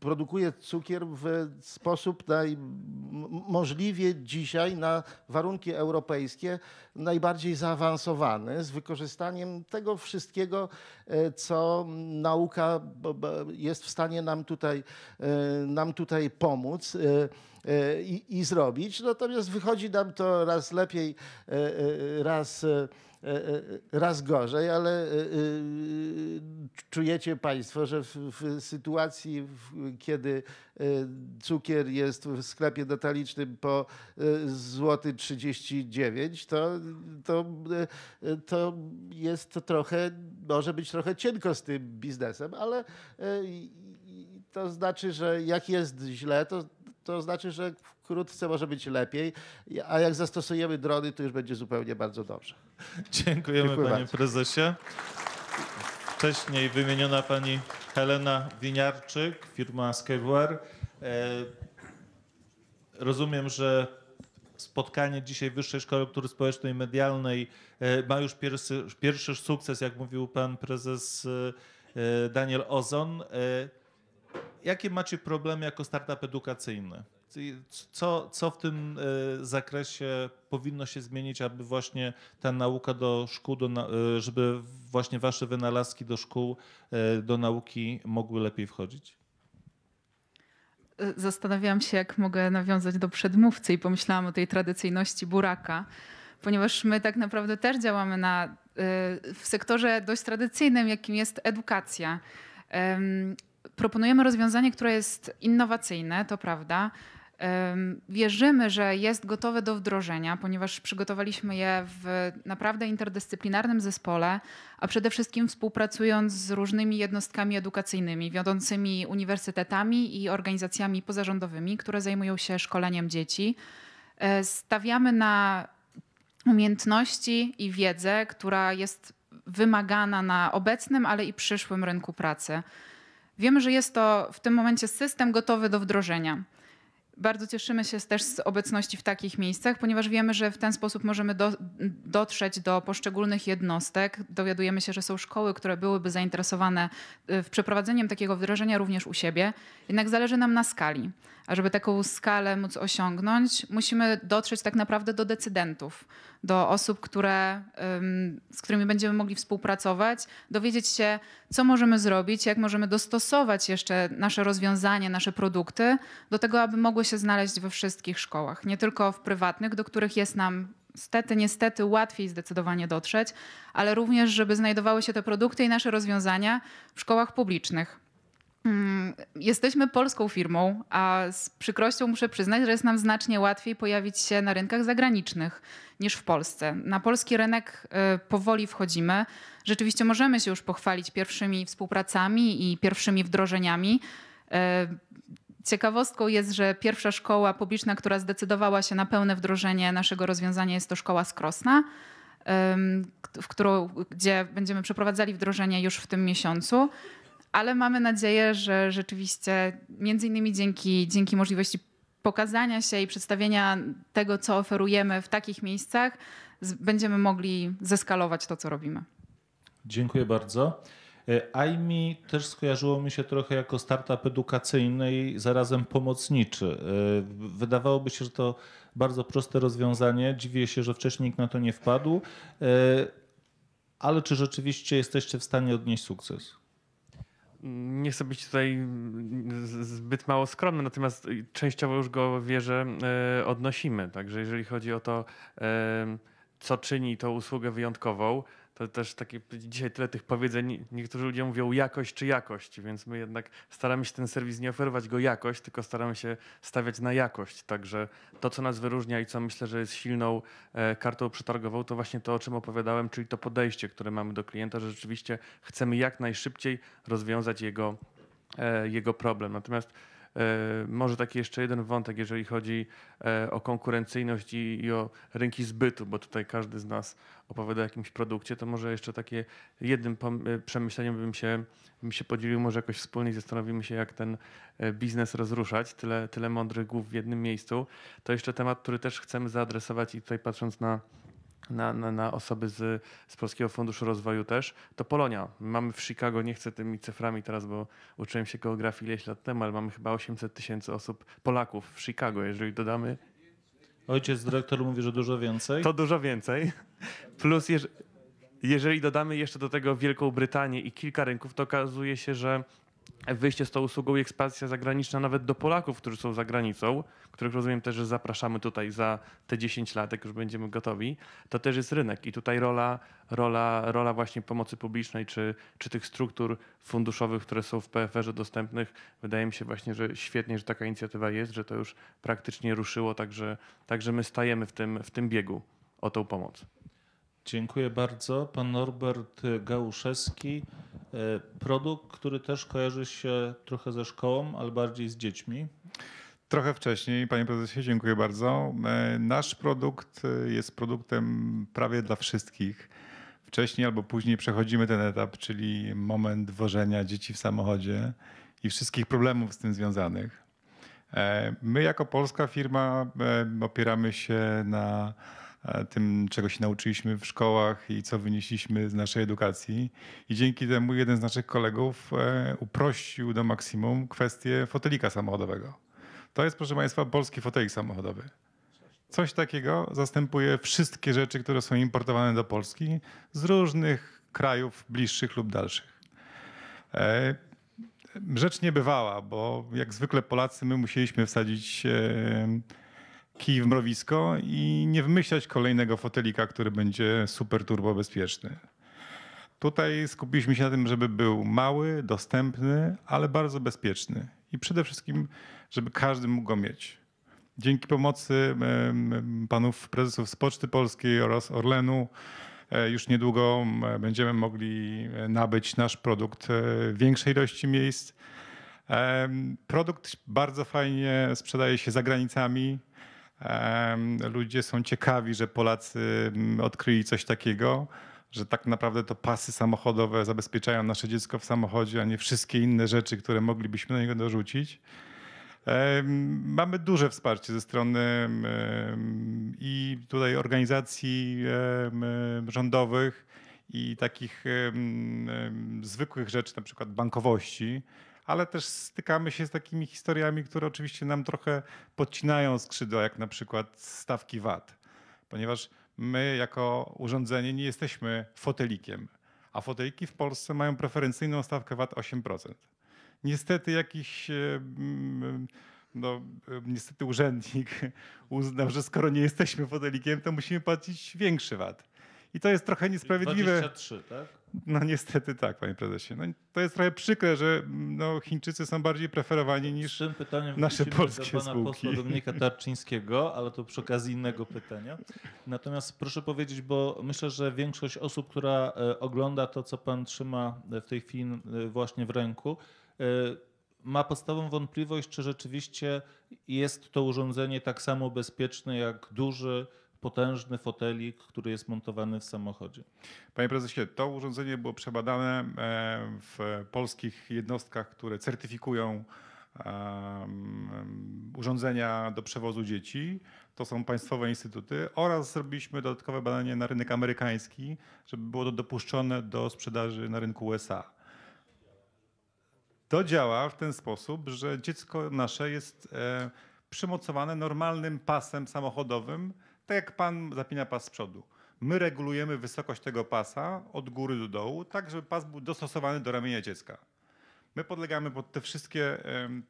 F: produkuje cukier w sposób najmożliwie dzisiaj na warunki europejskie najbardziej zaawansowany, z wykorzystaniem tego wszystkiego, co nauka jest w stanie nam tutaj, nam tutaj pomóc. E, i, i zrobić. Natomiast wychodzi nam to raz lepiej, e, e, raz raz gorzej, ale czujecie Państwo, że w, w sytuacji, kiedy cukier jest w sklepie detalicznym po złoty 39, to, to, to jest to trochę, może być trochę cienko z tym biznesem, ale to znaczy, że jak jest źle, to to znaczy, że wkrótce może być lepiej, a jak zastosujemy drony, to już będzie zupełnie bardzo dobrze.
A: Dziękujemy Dziękuję panie bardzo. prezesie. Wcześniej wymieniona pani Helena Winiarczyk, firma Skyware. E, rozumiem, że spotkanie dzisiaj Wyższej Szkoły Kultury Społecznej i Medialnej e, ma już pierwszy, pierwszy sukces, jak mówił pan prezes e, Daniel Ozon jakie macie problemy jako startup edukacyjny? Co, co w tym e, zakresie powinno się zmienić, aby właśnie ta nauka do szkół, do, e, żeby właśnie wasze wynalazki do szkół, e, do nauki mogły lepiej wchodzić?
G: Zastanawiałam się, jak mogę nawiązać do przedmówcy i pomyślałam o tej tradycyjności buraka, ponieważ my tak naprawdę też działamy na, w sektorze dość tradycyjnym, jakim jest edukacja proponujemy rozwiązanie, które jest innowacyjne, to prawda. Wierzymy, że jest gotowe do wdrożenia, ponieważ przygotowaliśmy je w naprawdę interdyscyplinarnym zespole, a przede wszystkim współpracując z różnymi jednostkami edukacyjnymi, wiodącymi uniwersytetami i organizacjami pozarządowymi, które zajmują się szkoleniem dzieci. E, stawiamy na umiejętności i wiedzę, która jest wymagana na obecnym, ale i przyszłym rynku pracy. Wiemy, że jest to w tym momencie system gotowy do wdrożenia. Bardzo cieszymy się też z obecności w takich miejscach, ponieważ wiemy, że w ten sposób możemy do, dotrzeć do poszczególnych jednostek. Dowiadujemy się, że są szkoły, które byłyby zainteresowane e, w przeprowadzeniem takiego wdrożenia również u siebie. Jednak zależy nam na skali. A żeby taką skalę móc osiągnąć, musimy dotrzeć tak naprawdę do decydentów, do osób, które, z którymi będziemy mogli współpracować, dowiedzieć się, co możemy zrobić, jak możemy dostosować jeszcze nasze rozwiązania, nasze produkty do tego, aby mogły mogło się znaleźć we wszystkich szkołach, nie tylko w prywatnych, do których jest nam stety, niestety łatwiej zdecydowanie dotrzeć, ale również, żeby znajdowały się te produkty i nasze rozwiązania w szkołach publicznych. Mm, jesteśmy polską firmą, a z przykrością muszę przyznać, że jest nam znacznie łatwiej pojawić się na rynkach zagranicznych niż w Polsce. Na polski rynek y, powoli wchodzimy. Rzeczywiście możemy się już pochwalić pierwszymi współpracami i pierwszymi wdrożeniami. Y, Ciekawostką jest, że pierwsza szkoła publiczna, która zdecydowała się na pełne wdrożenie naszego rozwiązania, jest to szkoła Skrosna, w którą, gdzie będziemy przeprowadzali wdrożenie już w tym miesiącu. Ale mamy nadzieję, że rzeczywiście, między innymi dzięki, dzięki możliwości pokazania się i przedstawienia tego, co oferujemy w takich miejscach, będziemy mogli zeskalować to, co robimy.
A: Dziękuję bardzo. E, AIMI też skojarzyło mi się trochę jako startup edukacyjny i zarazem pomocniczy. E, wydawałoby się, że to bardzo proste rozwiązanie. Dziwię się, że wcześniej nikt na to nie wpadł. E, ale czy rzeczywiście jesteście w stanie odnieść sukces?
H: nie chcę być tutaj zbyt mało skromny, natomiast częściowo już go wierzę, odnosimy. Także jeżeli chodzi o to, co czyni tą usługę wyjątkową, to też takie dzisiaj tyle tych powiedzeń, niektórzy ludzie mówią jakość czy jakość, więc my jednak staramy się ten serwis nie oferować go jakość, tylko staramy się stawiać na jakość. Także to, co nas wyróżnia i co myślę, że jest silną e, kartą przetargową, to właśnie to, o czym opowiadałem, czyli to podejście, które mamy do klienta, że rzeczywiście chcemy jak najszybciej rozwiązać jego, e, jego problem. Natomiast E, może taki jeszcze jeden wątek, jeżeli chodzi e, o konkurencyjność i, o rynki zbytu, bo tutaj każdy z nas opowiada o jakimś produkcie, to może jeszcze takie jednym e, przemyśleniem bym się, bym się podzielił, może jakoś wspólnie zastanowimy się, jak ten biznes rozruszać, tyle, tyle mądrych głów w jednym miejscu. To jeszcze temat, który też chcemy zaadresować i tutaj patrząc na na, na, na, osoby z, z Polskiego Funduszu Rozwoju też, to Polonia. Mamy w Chicago, nie chcę tymi cyframi teraz, bo uczyłem się geografii ileś lat temu, ale mamy chyba 800 tysięcy osób, Polaków w Chicago, jeżeli dodamy. Ojciec dyrektor mówi, że dużo więcej. To dużo więcej. Plus, jeżeli dodamy jeszcze do tego Wielką Brytanię i kilka rynków, to okazuje się, że wyjście z tą usługą i ekspansja zagraniczna nawet do Polaków, którzy są za granicą, których rozumiem też, że zapraszamy tutaj za te 10 lat, jak już będziemy gotowi, to też jest rynek i tutaj rola, rola, rola właśnie pomocy publicznej czy, czy tych struktur funduszowych, które są w PFR-ze dostępnych. Wydaje mi się właśnie, że świetnie, że taka inicjatywa jest, że to już praktycznie ruszyło, także, także my stajemy w tym, w tym biegu o tą pomoc. Dziękuję bardzo.
A: Pan Norbert Gałuszewski. E, produkt, który też kojarzy się trochę ze szkołą, ale bardziej z dziećmi.
I: Trochę wcześniej, panie prezesie, dziękuję bardzo. E, nasz produkt e, jest produktem prawie dla wszystkich. Wcześniej albo później przechodzimy ten etap, czyli moment wożenia dzieci w samochodzie i wszystkich problemów z tym związanych. My, jako polska firma, opieramy się na E, tym, czego się nauczyliśmy w szkołach i co wynieśliśmy z naszej edukacji. I dzięki temu jeden z naszych kolegów e, uprościł do maksimum kwestię fotelika samochodowego. To jest, proszę Państwa, polski fotelik samochodowy. Coś takiego zastępuje wszystkie rzeczy, które są importowane do Polski z różnych krajów bliższych lub dalszych. E, rzecz niebywała, bo jak zwykle Polacy my musieliśmy wsadzić kij w mrowisko i nie wymyślać kolejnego fotelika, który będzie super turbo bezpieczny. Tutaj skupiliśmy się na tym, żeby był mały, dostępny, ale bardzo bezpieczny. I przede wszystkim, żeby każdy mógł go mieć. Dzięki pomocy panów prezesów z Poczty Polskiej oraz Orlenu e, już niedługo będziemy mogli e, nabyć nasz produkt e, w większej ilości miejsc. Produkt bardzo fajnie sprzedaje się za granicami ludzie są ciekawi, że Polacy mm, odkryli coś takiego, że tak naprawdę to pasy samochodowe zabezpieczają nasze dziecko w samochodzie, a nie wszystkie inne rzeczy, które moglibyśmy do niego dorzucić. Mamy duże wsparcie ze strony i tutaj organizacji rządowych i takich zwykłych rzeczy, na przykład bankowości ale też stykamy się z takimi historiami, które oczywiście nam trochę podcinają skrzydła, jak na przykład stawki VAT, ponieważ my jako urządzenie nie jesteśmy fotelikiem, a foteliki w Polsce mają preferencyjną stawkę VAT 8%. Niestety jakiś e, mm, no, e, niestety urzędnik uznał, że skoro nie jesteśmy fotelikiem, to musimy płacić większy VAT. I to jest trochę niesprawiedliwe.
A: 23, tak?
I: No niestety
A: tak, panie prezesie. No,
I: to jest trochę przykre, że mm, no, Chińczycy są bardziej preferowani niż tym pytaniem nasze polskie do pana spółki. posła Dominika
A: Tarczyńskiego, ale to przy okazji innego pytania. Natomiast proszę powiedzieć, bo myślę, że większość osób, która e, ogląda to, co pan trzyma w tej chwili e, właśnie w ręku, e, ma podstawową wątpliwość, czy rzeczywiście jest to urządzenie tak samo bezpieczne jak duży potężny fotelik, który jest montowany w samochodzie. Panie prezesie, to urządzenie było przebadane
I: e, w polskich jednostkach, które certyfikują e, urządzenia do przewozu dzieci. To są państwowe instytuty oraz zrobiliśmy dodatkowe badanie na rynek amerykański, żeby było to dopuszczone do sprzedaży na rynku USA. To działa w ten sposób, że dziecko nasze jest e, przymocowane normalnym pasem samochodowym tak jak pan zapina pas z przodu. My regulujemy wysokość tego pasa od góry do dołu, tak żeby pas był dostosowany do ramienia dziecka. My podlegamy pod te wszystkie,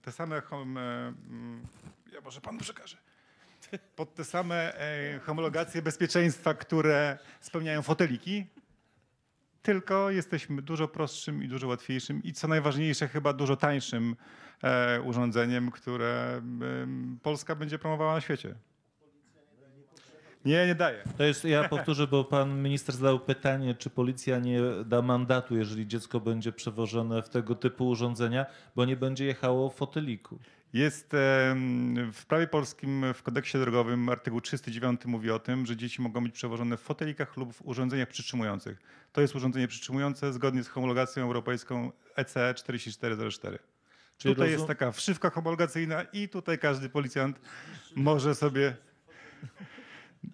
I: te same, mm, ja może panu przekażę, pod te same e, homologacje bezpieczeństwa, które spełniają foteliki, tylko jesteśmy dużo prostszym i dużo łatwiejszym i co najważniejsze, chyba dużo tańszym e, urządzeniem, które Polska będzie promowała na świecie.
A: Nie, nie daje. To jest, ja powtórzę, bo pan minister zadał pytanie, czy policja nie da mandatu, jeżeli dziecko będzie przewożone w tego typu urządzenia, bo nie będzie jechało w foteliku. Jest w prawie polskim, w kodeksie drogowym artykuł 309 mówi o tym,
I: że dzieci mogą być przewożone w fotelikach lub w urządzeniach przytrzymujących. To jest urządzenie przytrzymujące zgodnie z homologacją europejską ECE 4404. E Czyli tutaj rozum... jest taka wszywka homologacyjna i tutaj każdy policjant może sobie...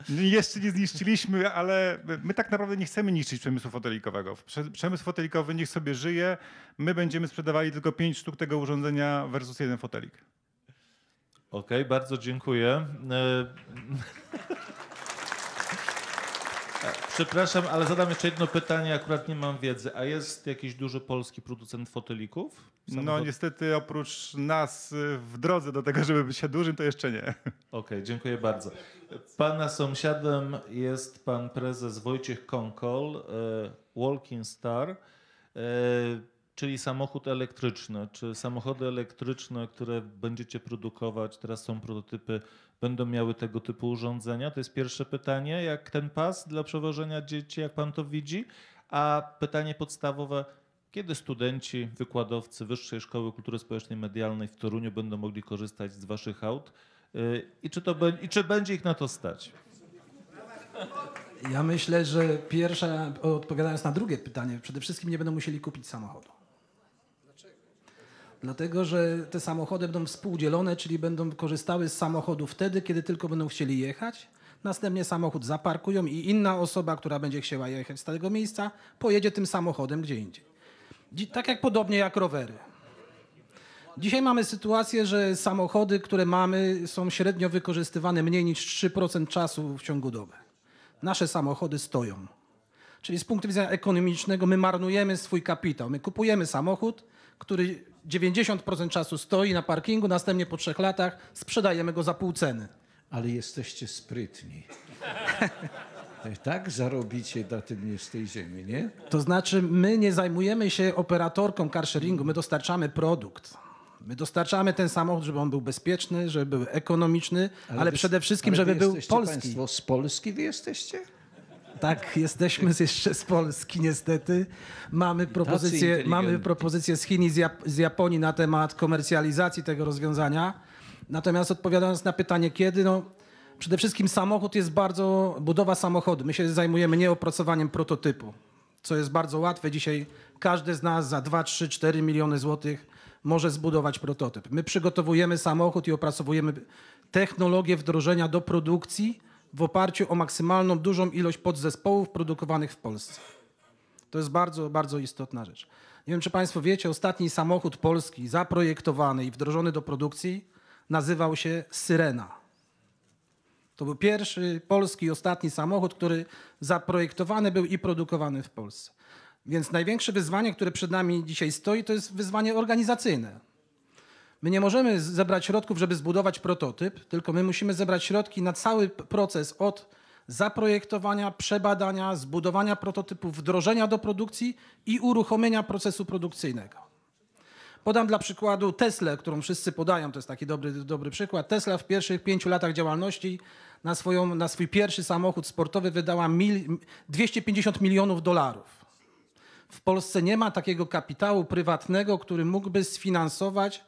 I: Jeszcze nie zniszczyliśmy, ale my tak naprawdę nie chcemy niszczyć przemysłu fotelikowego. Przemysł fotelikowy niech sobie żyje. My będziemy sprzedawali tylko 5 sztuk tego urządzenia versus jeden fotelik.
A: Okej, okay, bardzo dziękuję. E, Przepraszam, ale zadam jeszcze jedno pytanie, akurat nie mam wiedzy. A jest jakiś duży polski producent fotelików? No, Samochod... No
I: niestety oprócz nas y, w
A: drodze do tego, żeby być się dużym, to jeszcze nie. Okej, okay, dziękuję bardzo. Pana sąsiadem jest pan prezes Wojciech Konkol, y, Walking Star, y, czyli samochód elektryczny. Czy samochody elektryczne, które będziecie produkować, teraz są prototypy będą miały tego typu urządzenia? To jest pierwsze pytanie. Jak ten pas dla przewożenia dzieci, jak pan to widzi? A pytanie podstawowe, kiedy studenci, wykładowcy Wyższej Szkoły Kultury Społecznej i Medialnej w Toruniu będą mogli korzystać z waszych aut? Y, I czy, to be, i czy będzie ich na to stać?
J: Ja myślę, że pierwsze, odpowiadając na drugie pytanie, przede wszystkim nie będą musieli kupić samochodu. Dlatego, że te samochody będą współdzielone, czyli będą korzystały z samochodu wtedy, kiedy tylko będą chcieli jechać. Następnie samochód zaparkują i inna osoba, która będzie chciała jechać z tego miejsca, pojedzie tym samochodem gdzie indziej. Tak jak podobnie jak rowery. Dzisiaj mamy sytuację, że samochody, które mamy, są średnio wykorzystywane mniej niż 3% czasu w ciągu doby. Nasze samochody stoją. Czyli z punktu widzenia ekonomicznego my marnujemy swój kapitał. My kupujemy samochód, który 90% czasu stoi na parkingu, następnie po trzech latach sprzedajemy go za pół ceny.
K: Ale jesteście sprytni.
J: tak zarobicie na tym z tej ziemi, nie? To znaczy, my nie zajmujemy się operatorką carsharingu, my dostarczamy produkt. My dostarczamy ten samochód, żeby on był bezpieczny, żeby był ekonomiczny, ale, ale wy, przede wszystkim, ale żeby był polski.
K: Państwo z Polski wy jesteście?
J: Tak, jesteśmy jeszcze z Polski niestety. Mamy propozycję, mamy propozycję z Chin i z Japonii na temat komercjalizacji tego rozwiązania. Natomiast odpowiadając na pytanie kiedy, no przede wszystkim samochód jest bardzo, budowa samochodu. My się zajmujemy nie opracowaniem prototypu, co jest bardzo łatwe dzisiaj. Każdy z nas za 2, 3, 4 miliony złotych może zbudować prototyp. My przygotowujemy samochód i opracowujemy technologię wdrożenia do produkcji w oparciu o maksymalną dużą ilość podzespołów produkowanych w Polsce. To jest bardzo, bardzo istotna rzecz. Nie wiem, czy Państwo wiecie, ostatni samochód polski zaprojektowany i wdrożony do produkcji nazywał się Syrena. To był pierwszy polski, ostatni samochód, który zaprojektowany był i produkowany w Polsce. Więc największe wyzwanie, które przed nami dzisiaj stoi, to jest wyzwanie organizacyjne. My nie możemy zebrać środków, żeby zbudować prototyp, tylko my musimy zebrać środki na cały proces od zaprojektowania, przebadania, zbudowania prototypu, wdrożenia do produkcji i uruchomienia procesu produkcyjnego. Podam dla przykładu Tesla, którą wszyscy podają, to jest taki dobry, dobry przykład. Tesla w pierwszych pięciu latach działalności na, swoją, na swój pierwszy samochód sportowy wydała mil, 250 milionów dolarów. W Polsce nie ma takiego kapitału prywatnego, który mógłby sfinansować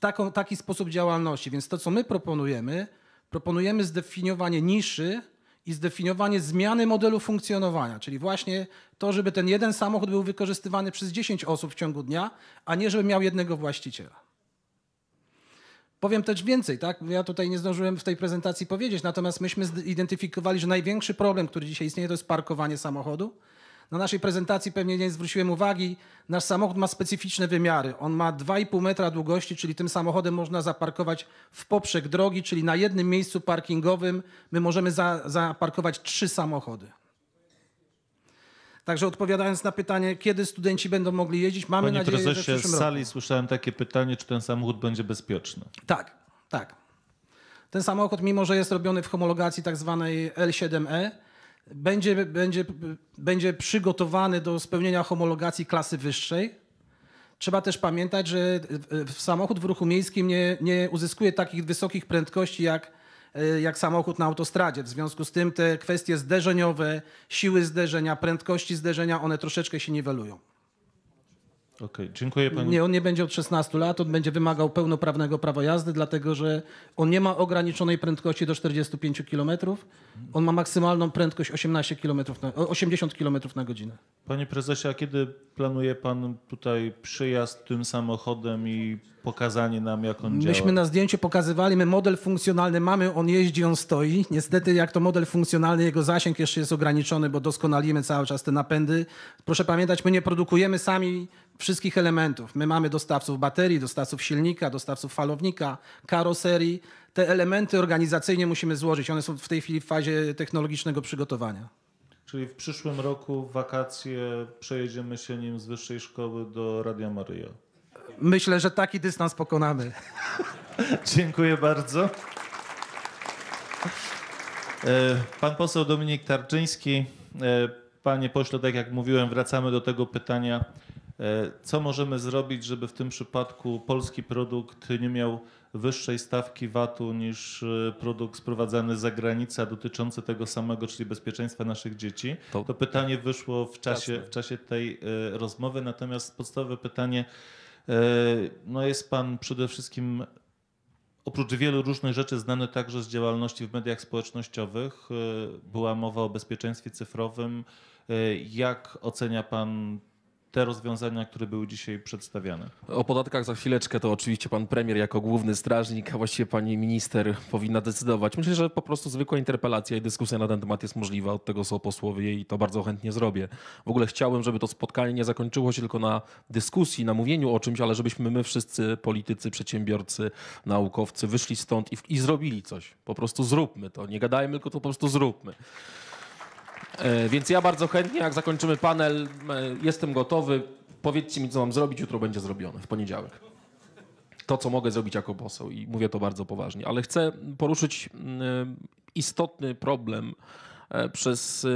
J: taką, taki sposób działalności. Więc to, co my proponujemy, proponujemy zdefiniowanie niszy i zdefiniowanie zmiany modelu funkcjonowania, czyli właśnie to, żeby ten jeden samochód był wykorzystywany przez 10 osób w ciągu dnia, a nie żeby miał jednego właściciela. Powiem też więcej, tak? Ja tutaj nie zdążyłem w tej prezentacji powiedzieć, natomiast myśmy zidentyfikowali, że największy problem, który dzisiaj istnieje, to jest parkowanie samochodu. Na naszej prezentacji pewnie nie zwróciłem uwagi. Nasz samochód ma specyficzne wymiary. On ma 2,5 metra długości, czyli tym samochodem można zaparkować w poprzek drogi, czyli na jednym miejscu parkingowym my możemy za, zaparkować trzy samochody. Także odpowiadając na pytanie, kiedy studenci będą mogli jeździć, mamy Panie nadzieję, prezesie, że w przyszłym sali
A: roku. słyszałem takie pytanie, czy ten samochód będzie bezpieczny.
J: Tak, tak. Ten samochód, mimo że jest robiony w homologacji tak zwanej L7E, będzie, będzie, będzie przygotowany do spełnienia homologacji klasy wyższej. Trzeba też pamiętać, że samochód w ruchu miejskim nie, nie uzyskuje takich wysokich prędkości jak, e, jak samochód na autostradzie. W związku z tym te kwestie zderzeniowe, siły zderzenia, prędkości zderzenia, one troszeczkę się niwelują.
A: Okay, dziękuję panu. Nie, on
J: nie będzie od 16 lat, on będzie wymagał pełnoprawnego prawa jazdy, dlatego że on nie ma ograniczonej prędkości do 45 km. On ma maksymalną prędkość 18 km na, 80 km na godzinę.
A: Panie prezesie, a kiedy planuje pan tutaj przyjazd tym samochodem i pokazanie nam, jak on Myśmy działa? Myśmy na
J: zdjęciu pokazywali, my model funkcjonalny mamy, on jeździ, on stoi. Niestety, jak to model funkcjonalny, jego zasięg jeszcze jest ograniczony, bo doskonalimy cały czas te napędy. Proszę pamiętać, my nie produkujemy sami wszystkich elementów. My mamy dostawców baterii, dostawców silnika, dostawców falownika, karoserii. Te elementy organizacyjnie musimy złożyć. One są w tej chwili w fazie
A: technologicznego przygotowania. Czyli w przyszłym roku w wakacje przejedziemy się nim z wyższej szkoły do Radia Maryja. Myślę, że taki dystans pokonamy. Dziękuję bardzo. E, pan poseł Dominik Tarczyński. E, panie pośle, tak jak mówiłem, wracamy do tego pytania. E, co możemy zrobić, żeby w tym przypadku polski produkt nie miał wyższej stawki VAT-u niż y, produkt sprowadzany z zagranicy, a dotyczący tego samego, czyli bezpieczeństwa naszych dzieci. To, to pytanie wyszło w czasie, w czasie tej y, rozmowy, natomiast podstawowe pytanie, y, no jest Pan przede wszystkim Oprócz wielu różnych rzeczy znany także z działalności w mediach społecznościowych, była mowa o bezpieczeństwie cyfrowym. Jak ocenia Pan
L: te rozwiązania, które były dzisiaj przedstawiane. O podatkach za chwileczkę to oczywiście pan premier jako główny strażnik, a właściwie pani minister powinna decydować. Myślę, że po prostu zwykła interpelacja i dyskusja na ten temat jest możliwa, od tego są posłowie i to bardzo chętnie zrobię. W ogóle chciałbym, żeby to spotkanie nie zakończyło się tylko na dyskusji, na mówieniu o czymś, ale żebyśmy my wszyscy, politycy, przedsiębiorcy, naukowcy, wyszli stąd i, i zrobili coś. Po prostu zróbmy to. Nie gadajmy, tylko to po prostu zróbmy. E, więc ja bardzo chętnie, jak zakończymy panel, e, jestem gotowy. Powiedzcie mi, co mam zrobić, jutro będzie zrobione, w poniedziałek. To, co mogę zrobić jako poseł, i mówię to bardzo poważnie, ale chcę poruszyć mm, e, istotny problem przez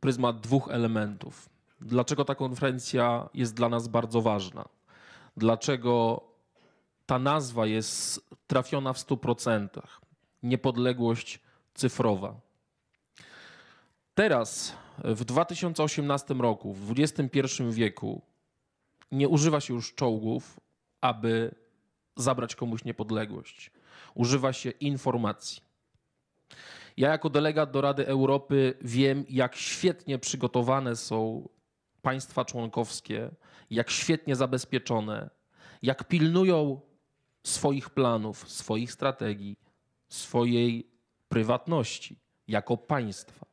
L: pryzmat dwóch elementów. Dlaczego ta konferencja jest dla nas bardzo ważna? Dlaczego ta nazwa jest trafiona w 100%? Niepodległość cyfrowa teraz, w 2018 roku, w XXI wieku, nie używa się już czołgów, aby zabrać komuś niepodległość. Używa się informacji. Ja, jako delegat do Rady Europy, wiem, jak świetnie przygotowane są państwa członkowskie, jak świetnie zabezpieczone, jak pilnują swoich planów, swoich strategii, swojej prywatności jako państwa.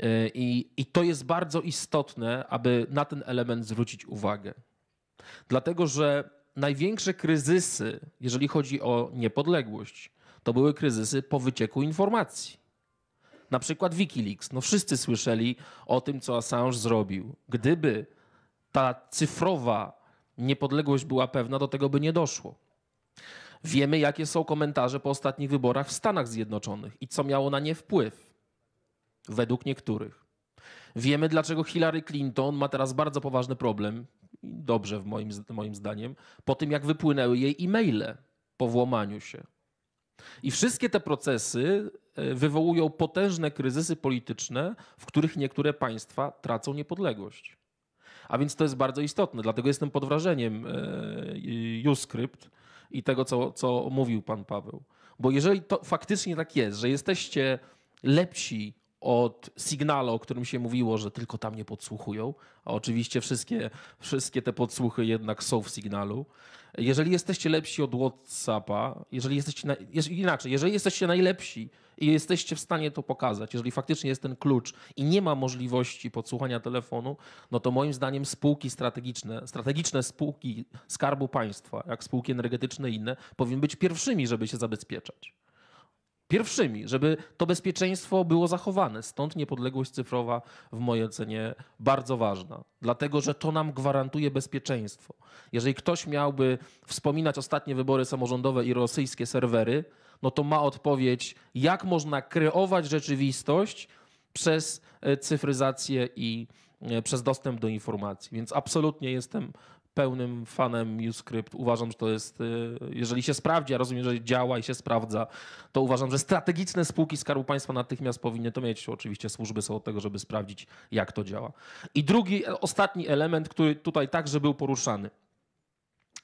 L: E, I, I to jest bardzo istotne, aby na ten element zwrócić uwagę. Dlatego, że największe kryzysy, jeżeli chodzi o niepodległość, to były kryzysy po wycieku informacji. Na przykład Wikileaks. No wszyscy słyszeli o tym, co Assange zrobił. Gdyby ta cyfrowa niepodległość była pewna, do tego by nie doszło. Wiemy, jakie są komentarze po ostatnich wyborach w Stanach Zjednoczonych i co miało na nie wpływ według niektórych. Wiemy, dlaczego Hillary Clinton ma teraz bardzo poważny problem, dobrze w moim, moim zdaniem, po tym jak wypłynęły jej e-maile po włamaniu się. I wszystkie te procesy e, wywołują potężne kryzysy polityczne, w których niektóre państwa tracą niepodległość. A więc to jest bardzo istotne, dlatego jestem pod wrażeniem Juskrypt e, i tego, co, co mówił pan Paweł. Bo jeżeli to faktycznie tak jest, że jesteście lepsi od Signalu, o którym się mówiło, że tylko tam nie podsłuchują, a oczywiście wszystkie, wszystkie te podsłuchy jednak są w Signalu. Jeżeli jesteście lepsi od WhatsAppa, jeżeli jesteście, na, inaczej, jeżeli jesteście najlepsi i jesteście w stanie to pokazać, jeżeli faktycznie jest ten klucz i nie ma możliwości podsłuchania telefonu, no to moim zdaniem spółki strategiczne, strategiczne spółki Skarbu Państwa, jak spółki energetyczne i inne, powinny być pierwszymi, żeby się zabezpieczać. Pierwszymi, żeby to bezpieczeństwo było zachowane. Stąd niepodległość cyfrowa w mojej ocenie bardzo ważna, dlatego że to nam gwarantuje bezpieczeństwo. Jeżeli ktoś miałby wspominać ostatnie wybory samorządowe i rosyjskie serwery, no to ma odpowiedź, jak można kreować rzeczywistość przez e, cyfryzację i e, przez dostęp do informacji. Więc absolutnie jestem pełnym fanem MuseScript. Uważam, że to jest, y, jeżeli się sprawdzi, a rozumiem, że działa i się sprawdza, to uważam, że strategiczne spółki Skarbu Państwa natychmiast powinny to mieć. Oczywiście służby są od tego, żeby sprawdzić, jak to działa. I drugi, e, ostatni element, który tutaj także był poruszany.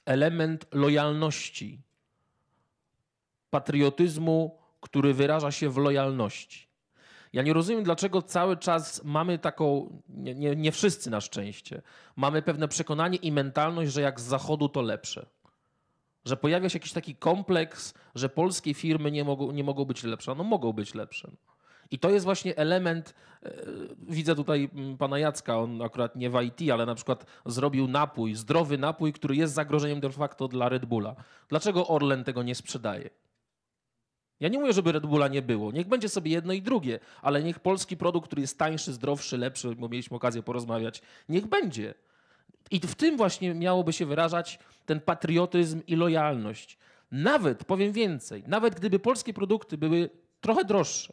L: Element lojalności, patriotyzmu, który wyraża się w lojalności. Ja nie rozumiem, dlaczego cały czas mamy taką, nie, nie, nie wszyscy na szczęście, mamy pewne przekonanie i mentalność, że jak z zachodu to lepsze że pojawia się jakiś taki kompleks, że polskie firmy nie mogą, nie mogą być lepsze. No mogą być lepsze. I to jest właśnie element, e, widzę tutaj mm, pana Jacka, on akurat nie w IT, ale na przykład zrobił napój, zdrowy napój, który jest zagrożeniem de facto dla Red Bulla. Dlaczego Orlen tego nie sprzedaje? Ja nie mówię, żeby Red Bulla nie było. Niech będzie sobie jedno i drugie, ale niech polski produkt, który jest tańszy, zdrowszy, lepszy, bo mieliśmy okazję porozmawiać, niech będzie. I w tym właśnie miałoby się wyrażać ten patriotyzm i lojalność. Nawet, powiem więcej, nawet gdyby polskie produkty były trochę droższe,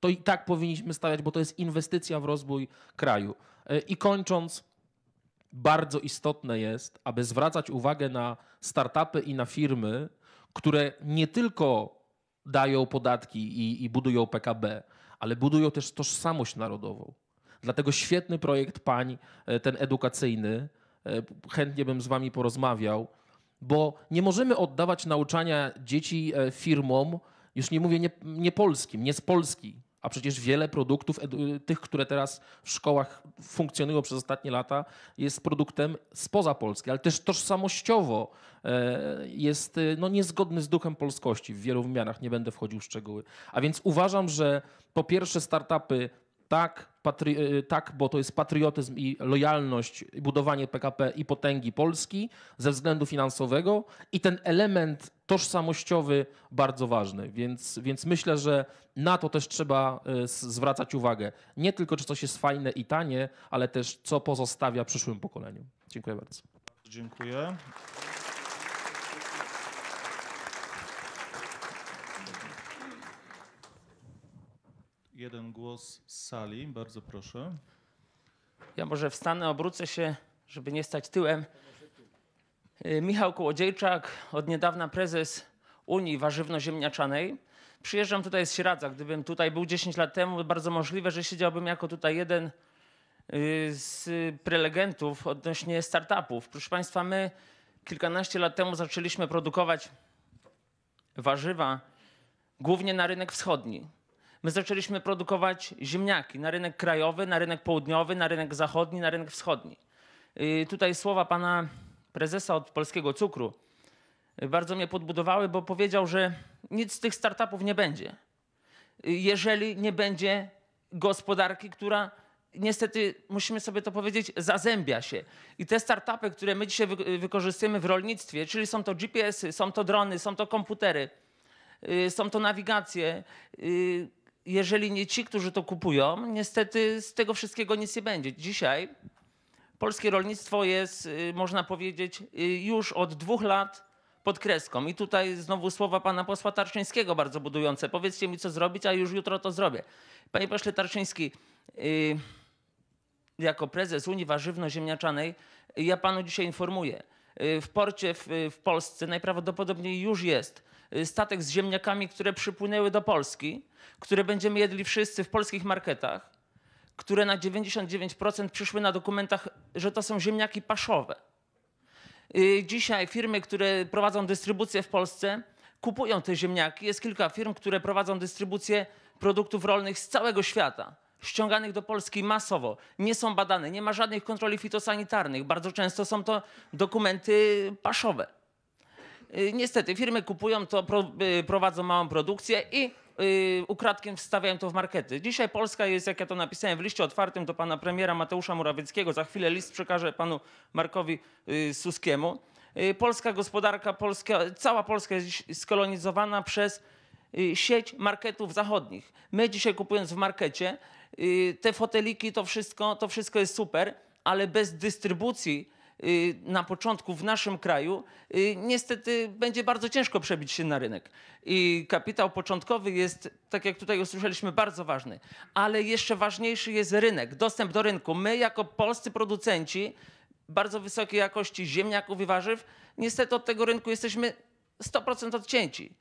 L: to i tak powinniśmy stawiać, bo to jest inwestycja w rozwój kraju. E, I kończąc, bardzo istotne jest, aby zwracać uwagę na startupy i na firmy, które nie tylko dają podatki i, i budują PKB, ale budują też tożsamość narodową. Dlatego świetny projekt pań, e, ten edukacyjny, e, chętnie bym z wami porozmawiał, bo nie możemy oddawać nauczania dzieci e, firmom, już nie mówię nie, nie polskim, nie z Polski, a przecież wiele produktów, tych, które teraz w szkołach funkcjonują przez ostatnie lata, jest produktem spoza Polski, ale też tożsamościowo e, jest e, no, niezgodny z duchem polskości w wielu wymiarach, nie będę wchodził w szczegóły. A więc uważam, że po pierwsze startupy tak, patri- y, y, tak, bo to jest patriotyzm i lojalność, i budowanie PKP i potęgi Polski ze względu finansowego i ten element tożsamościowy bardzo ważny, więc, więc myślę, że na to też trzeba y, zwracać uwagę. Nie tylko, czy coś jest fajne i tanie, ale też co pozostawia przyszłym pokoleniom. Dziękuję bardzo.
A: Dziękuję.
M: jeden głos z sali. Bardzo proszę. Ja może wstanę, obrócę się, żeby nie stać tyłem. Y, Michał Kołodziejczak, od niedawna prezes Unii Warzywno-Ziemniaczanej. Przyjeżdżam tutaj z Sieradza. Gdybym tutaj był 10 lat temu, bardzo możliwe, że siedziałbym jako tutaj jeden y, z prelegentów odnośnie startupów. Proszę Państwa, my kilkanaście lat temu zaczęliśmy produkować warzywa głównie na rynek wschodni. My zaczęliśmy produkować ziemniaki na rynek krajowy, na rynek południowy, na rynek zachodni, na rynek wschodni. I y, tutaj słowa pana prezesa od Polskiego Cukru y, bardzo mnie podbudowały, bo powiedział, że nic z tych startupów nie będzie, y, jeżeli nie będzie gospodarki, która niestety, musimy sobie to powiedzieć, zazębia się. I te startupy, które my dzisiaj wykorzystujemy w rolnictwie, czyli są to GPS-y, są to drony, są to komputery, są to nawigacje, jeżeli nie ci, którzy to kupują, niestety z tego wszystkiego nic nie będzie. Dzisiaj polskie rolnictwo jest, y, można powiedzieć, y, już od dwóch lat pod kreską. I tutaj znowu słowa pana posła Tarczyńskiego bardzo budujące. Powiedzcie mi, co zrobić, a już jutro to zrobię. Panie pośle Tarczyński, y, jako prezes Unii Warzywno-Ziemniaczanej, ja panu dzisiaj informuję – Y, w porcie w, y, w Polsce najprawdopodobniej już jest y, statek z ziemniakami, które przypłynęły do Polski, które będziemy jedli wszyscy w polskich marketach, które na 99% przyszły na dokumentach, że to są ziemniaki paszowe. Dzisiaj firmy, które prowadzą dystrybucję w Polsce, kupują te ziemniaki. Jest kilka firm, które prowadzą dystrybucję produktów rolnych z całego świata ściąganych do Polski masowo, nie są badane, nie ma żadnych kontroli fitosanitarnych. Bardzo często są to dokumenty paszowe. Y, niestety, firmy kupują to, y, prowadzą małą produkcję i y, ukradkiem wstawiają to w markety. Dzisiaj Polska jest, jak ja to napisałem w liście otwartym do pana premiera Mateusza Morawieckiego, za chwilę list przekażę panu Markowi Suskiemu. Polska gospodarka, Polska, cała Polska jest skolonizowana przez sieć marketów zachodnich. My dzisiaj kupując w markecie Y, te foteliki, to wszystko, to wszystko jest super, ale bez dystrybucji y, na początku w naszym kraju, y, niestety będzie bardzo ciężko przebić się na rynek. I kapitał początkowy jest, tak jak tutaj usłyszeliśmy, bardzo ważny, ale jeszcze ważniejszy jest rynek, dostęp do rynku. My, jako polscy producenci bardzo wysokiej jakości ziemniaków i warzyw, niestety od tego rynku jesteśmy 100% odcięci.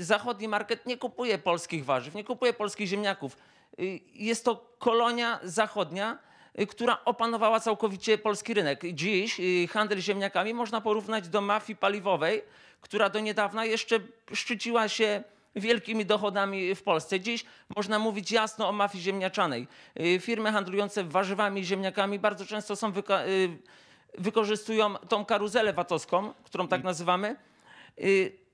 M: Zachodni market nie kupuje polskich warzyw, nie kupuje polskich ziemniaków Y, jest to kolonia zachodnia, y, która opanowała całkowicie polski rynek. Dziś y, handel ziemniakami można porównać do mafii paliwowej, która do niedawna jeszcze szczyciła się wielkimi dochodami w Polsce. Dziś można mówić jasno o mafii ziemniaczanej. Firmy handlujące warzywami i ziemniakami bardzo często są wykorzystują tą karuzelę VAT-owską, którą tak mm. nazywamy.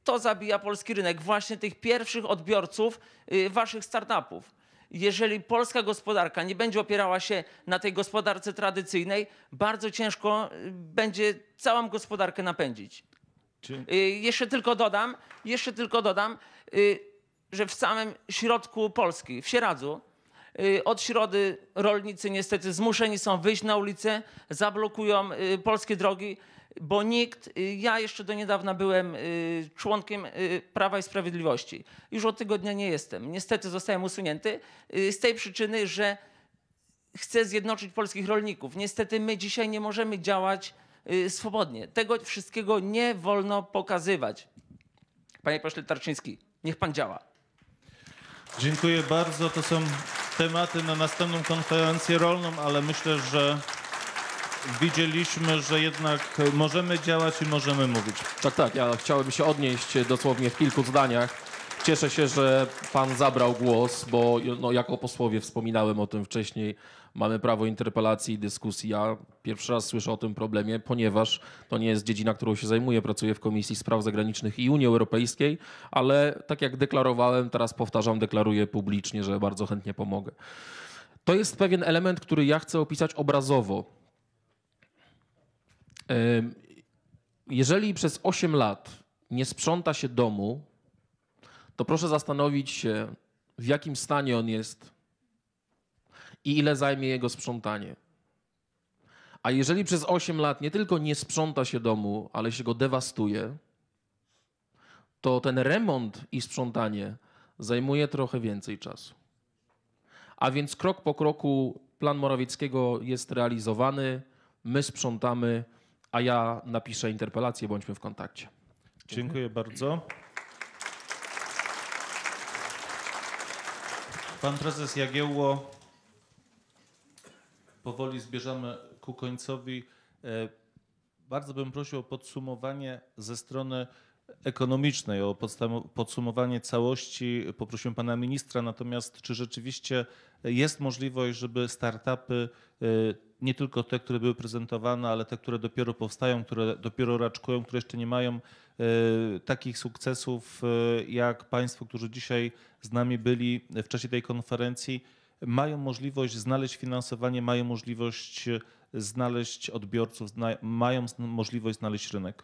M: To zabija polski rynek, właśnie tych pierwszych odbiorców waszych startupów jeżeli polska gospodarka nie będzie opierała się na tej gospodarce tradycyjnej, bardzo ciężko y, będzie całą gospodarkę napędzić. Czy... Y, jeszcze tylko dodam, jeszcze tylko dodam, y, że w samym środku Polski, w Sieradzu, Y, od środy rolnicy niestety zmuszeni są wyjść na ulicę, zablokują y, polskie drogi, bo nikt, y, ja jeszcze do niedawna byłem członkiem Prawa i Sprawiedliwości. Już od tygodnia nie jestem. Niestety zostałem usunięty z tej przyczyny, że chcę zjednoczyć polskich rolników. Niestety my dzisiaj nie możemy działać swobodnie. Tego wszystkiego nie wolno pokazywać. Panie pośle Tarczyński, niech pan działa.
A: Dziękuję bardzo. To są tematy na następną konferencję rolną, ale myślę, że
L: widzieliśmy, że jednak możemy działać i możemy mówić. Tak, tak. Ja chciałbym się odnieść dosłownie w kilku zdaniach Cieszę się, że pan zabrał głos, bo no, jako posłowie wspominałem o tym wcześniej. Mamy prawo interpelacji i dyskusji. Ja pierwszy raz słyszę o tym problemie, ponieważ to nie jest dziedzina, którą się zajmuję. Pracuję w Komisji Spraw Zagranicznych i Unii Europejskiej, ale tak jak deklarowałem, teraz powtarzam, deklaruję publicznie, że bardzo chętnie pomogę. To jest pewien element, który ja chcę opisać obrazowo. Jeżeli przez 8 lat nie sprząta się domu, to proszę zastanowić się, w jakim stanie on jest i ile zajmie jego sprzątanie. A jeżeli przez 8 lat nie tylko nie sprząta się domu, ale się go dewastuje, to ten remont i sprzątanie zajmuje trochę więcej czasu. A więc krok po kroku plan Morawieckiego jest realizowany, my sprzątamy, a ja napiszę interpelację, bądźmy w kontakcie. Dziękuję bardzo. Pan
A: prezes Jagiełło, powoli zbierzamy ku końcowi. E, bardzo bym prosił o podsumowanie ze strony ekonomicznej, o podsumowanie całości. Poprosiłem pana ministra, natomiast czy rzeczywiście jest możliwość, żeby startupy, e, nie tylko te, które były prezentowane, ale te, które dopiero powstają, które dopiero raczkują, które jeszcze nie mają Y, takich sukcesów, y, jak Państwo, którzy dzisiaj z nami byli w czasie tej konferencji, mają możliwość znaleźć finansowanie, mają możliwość y, znaleźć odbiorców, mają możliwość znaleźć rynek.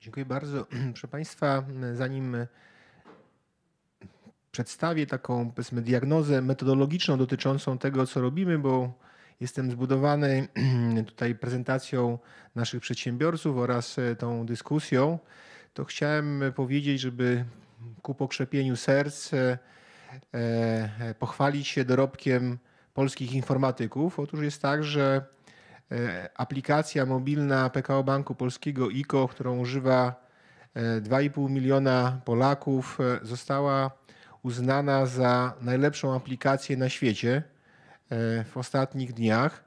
N: Dziękuję bardzo. Proszę Państwa, zanim przedstawię taką diagnozę metodologiczną dotyczącą tego, co robimy, bo Jestem zbudowany tutaj prezentacją naszych przedsiębiorców oraz e, tą dyskusją. To chciałem e, powiedzieć, żeby ku pokrzepieniu serc e, pochwalić się dorobkiem polskich informatyków. Otóż jest tak, że aplikacja mobilna PKO Banku Polskiego iCo, którą używa 2,5 miliona Polaków, została uznana za najlepszą aplikację na świecie. E, w ostatnich dniach.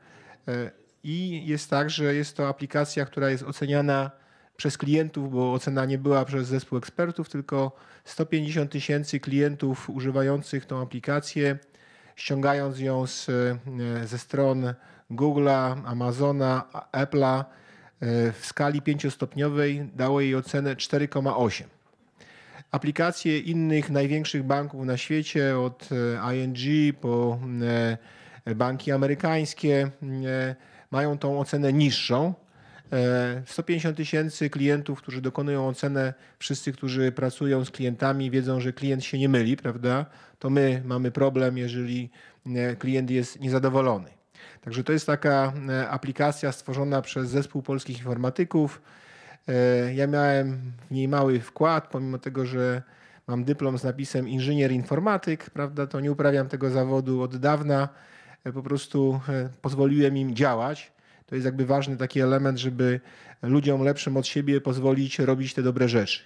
N: E, I jest tak, że jest to aplikacja, która jest oceniana przez klientów, bo ocena nie była przez zespół ekspertów, tylko 150 tysięcy klientów używających tą aplikację, ściągając ją z, e, ze stron Google'a, Amazona, Apple'a w skali pięciostopniowej dało jej ocenę 4,8. Aplikacje innych największych banków na świecie, od ING po Banki amerykańskie mają tą ocenę niższą. 150 e, tysięcy klientów, którzy dokonują ocenę, wszyscy, którzy pracują z klientami, wiedzą, że klient się nie myli, prawda? To my mamy problem, jeżeli klient jest niezadowolony. Także to jest taka e, aplikacja stworzona przez zespół polskich informatyków. E, ja miałem w niej mały wkład, pomimo tego, że mam dyplom z napisem inżynier informatyk, prawda? To nie uprawiam tego zawodu od dawna. E, po prostu e, pozwoliłem im działać. To jest jakby ważny taki element, żeby ludziom lepszym od siebie pozwolić robić te dobre rzeczy.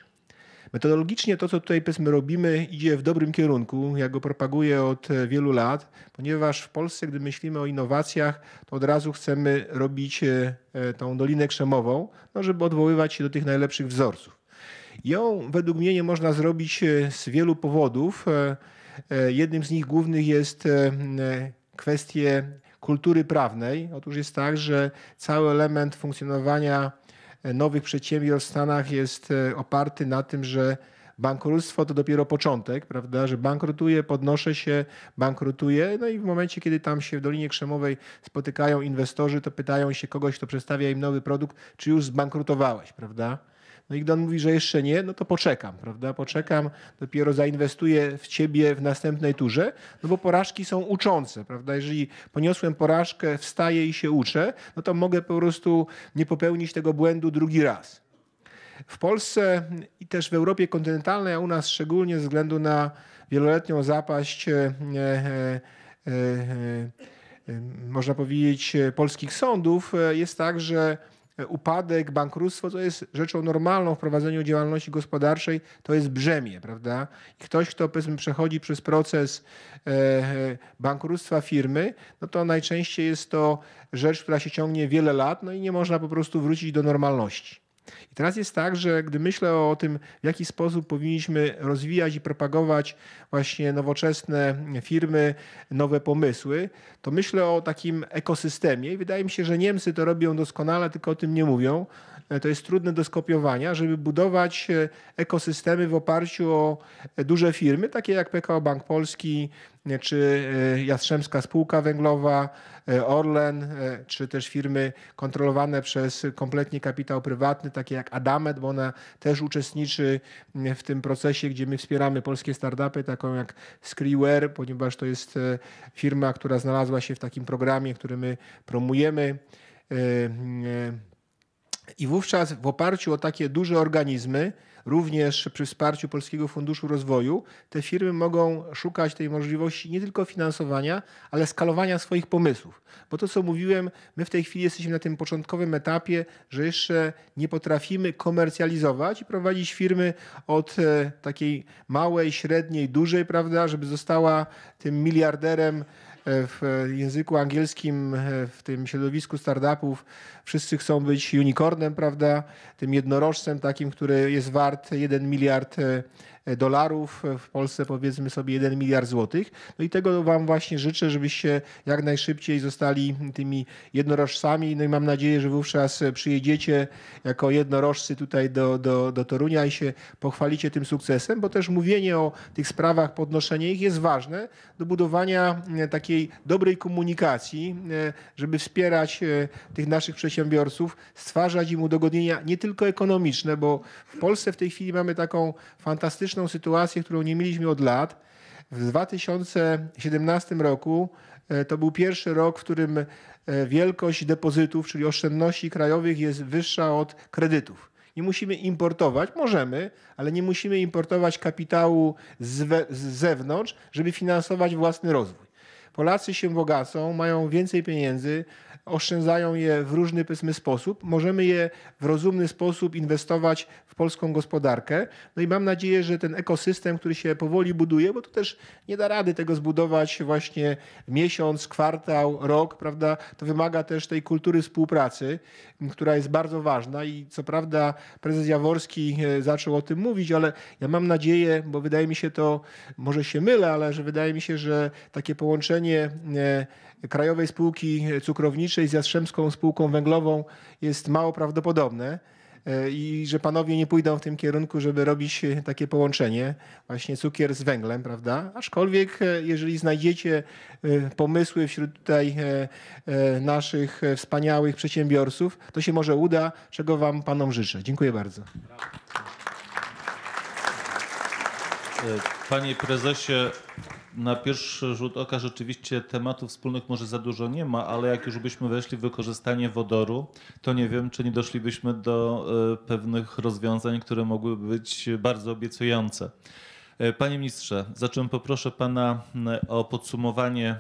N: Metodologicznie to, co tutaj powiedzmy robimy, idzie w dobrym kierunku. Ja go propaguję od e, wielu lat, ponieważ w Polsce, gdy myślimy o innowacjach, to od razu chcemy robić tą dolinę krzemową, no, żeby odwoływać się do tych najlepszych wzorców. Ją według mnie nie można zrobić z wielu powodów. Jednym z nich głównych jest kwestie kultury prawnej. Otóż jest tak, że cały element funkcjonowania e, nowych przedsiębiorstw w Stanach jest e, oparty na tym, że bankructwo to dopiero początek, prawda, że bankrutuje, podnoszę się, bankrutuje, no i w momencie, kiedy tam się w Dolinie Krzemowej spotykają inwestorzy, to pytają się kogoś, kto przedstawia im nowy produkt, czy już zbankrutowałeś, prawda? No i gdy on mówi, że jeszcze nie, no to poczekam, prawda? Poczekam, dopiero zainwestuję w ciebie w następnej turze, no bo porażki są uczące, prawda? Jeżeli poniosłem porażkę, wstaję i się uczę, no to mogę po prostu nie popełnić tego błędu drugi raz. W Polsce i też w Europie kontynentalnej, a u nas szczególnie ze względu na wieloletnią zapaść, e, e, e, można powiedzieć, polskich sądów, jest tak, że E, upadek, bankructwo to jest rzeczą normalną w prowadzeniu działalności gospodarczej, to jest brzemię, prawda? I ktoś, kto powiedzmy przechodzi przez proces e, e, bankructwa firmy, no to najczęściej jest to rzecz, która się ciągnie wiele lat, no i nie można po prostu wrócić do normalności. I teraz jest tak, że gdy myślę o tym, w jaki sposób powinniśmy rozwijać i propagować właśnie nowoczesne firmy, nowe pomysły, to myślę o takim ekosystemie. I wydaje mi się, że Niemcy to robią doskonale, tylko o tym nie mówią. E, to jest trudne do skopiowania, żeby budować e, ekosystemy w oparciu o e, duże firmy, takie jak PKO Bank Polski, czy e, Jastrzębska Spółka Węglowa, e, Orlen, e, czy też firmy kontrolowane przez kompletnie kapitał prywatny, takie jak Adamet, bo ona też uczestniczy w tym procesie, gdzie my wspieramy polskie startupy, taką jak Screeware, ponieważ to jest firma, która znalazła się w takim programie, który my promujemy. I wówczas w oparciu o takie duże organizmy, również przy wsparciu Polskiego Funduszu Rozwoju, te firmy mogą szukać tej możliwości nie tylko finansowania, ale skalowania swoich pomysłów. Bo to, co mówiłem, my w tej chwili jesteśmy na tym początkowym etapie, że jeszcze nie potrafimy komercjalizować i prowadzić firmy od e, takiej małej, średniej, dużej, prawda, żeby została tym miliarderem w języku angielskim, w tym środowisku startupów, wszyscy chcą być unicornem, prawda? Tym jednorożcem takim, który jest wart 1 miliard e, E, dolarów, e, w Polsce powiedzmy sobie 1 miliard złotych. No i tego Wam właśnie życzę, żebyście jak najszybciej zostali tymi jednorożcami. No i mam nadzieję, że wówczas przyjedziecie jako jednorożcy tutaj do, do, do Torunia i się pochwalicie tym sukcesem, bo też mówienie o tych sprawach, podnoszenie ich jest ważne do budowania e, takiej dobrej komunikacji, żeby wspierać tych naszych przedsiębiorców, stwarzać im udogodnienia nie tylko ekonomiczne, bo w Polsce w tej chwili mamy taką fantastyczną dramatyczną sytuację, którą nie mieliśmy od lat. W 2017 roku e, to był pierwszy rok, w którym e, wielkość depozytów, czyli oszczędności krajowych jest wyższa od kredytów. Nie musimy importować, możemy, ale nie musimy importować kapitału z, we, z zewnątrz, żeby finansować własny rozwój. Polacy się bogacą, mają więcej pieniędzy, oszczędzają je w różny powiedzmy, sposób. Możemy je w rozumny sposób inwestować w polską gospodarkę. No i mam nadzieję, że ten ekosystem, który się powoli buduje, bo to też nie da rady tego zbudować właśnie miesiąc, kwartał, rok, prawda? To wymaga też tej kultury współpracy, która jest bardzo ważna i co prawda prezes Jaworski e, zaczął o tym mówić, ale ja mam nadzieję, bo wydaje mi się to, może się mylę, ale że wydaje mi się, że takie połączenie e, Krajowej Spółki Cukrowniczej z Jastrzębską Spółką Węglową jest mało prawdopodobne e, i że panowie nie pójdą w tym kierunku, żeby robić e, takie połączenie, właśnie cukier z węglem, prawda? Aczkolwiek, e, jeżeli znajdziecie pomysły wśród tutaj naszych wspaniałych przedsiębiorców, to się może uda, czego Wam panom życzę. Dziękuję bardzo.
A: Panie prezesie, na pierwszy rzut oka rzeczywiście tematów wspólnych może za dużo nie ma, ale jak już byśmy weszli w wykorzystanie wodoru, to nie wiem, czy nie doszlibyśmy do e, pewnych rozwiązań, które mogłyby być bardzo obiecujące. E, panie ministrze, zacząłem czym poproszę pana e, o podsumowanie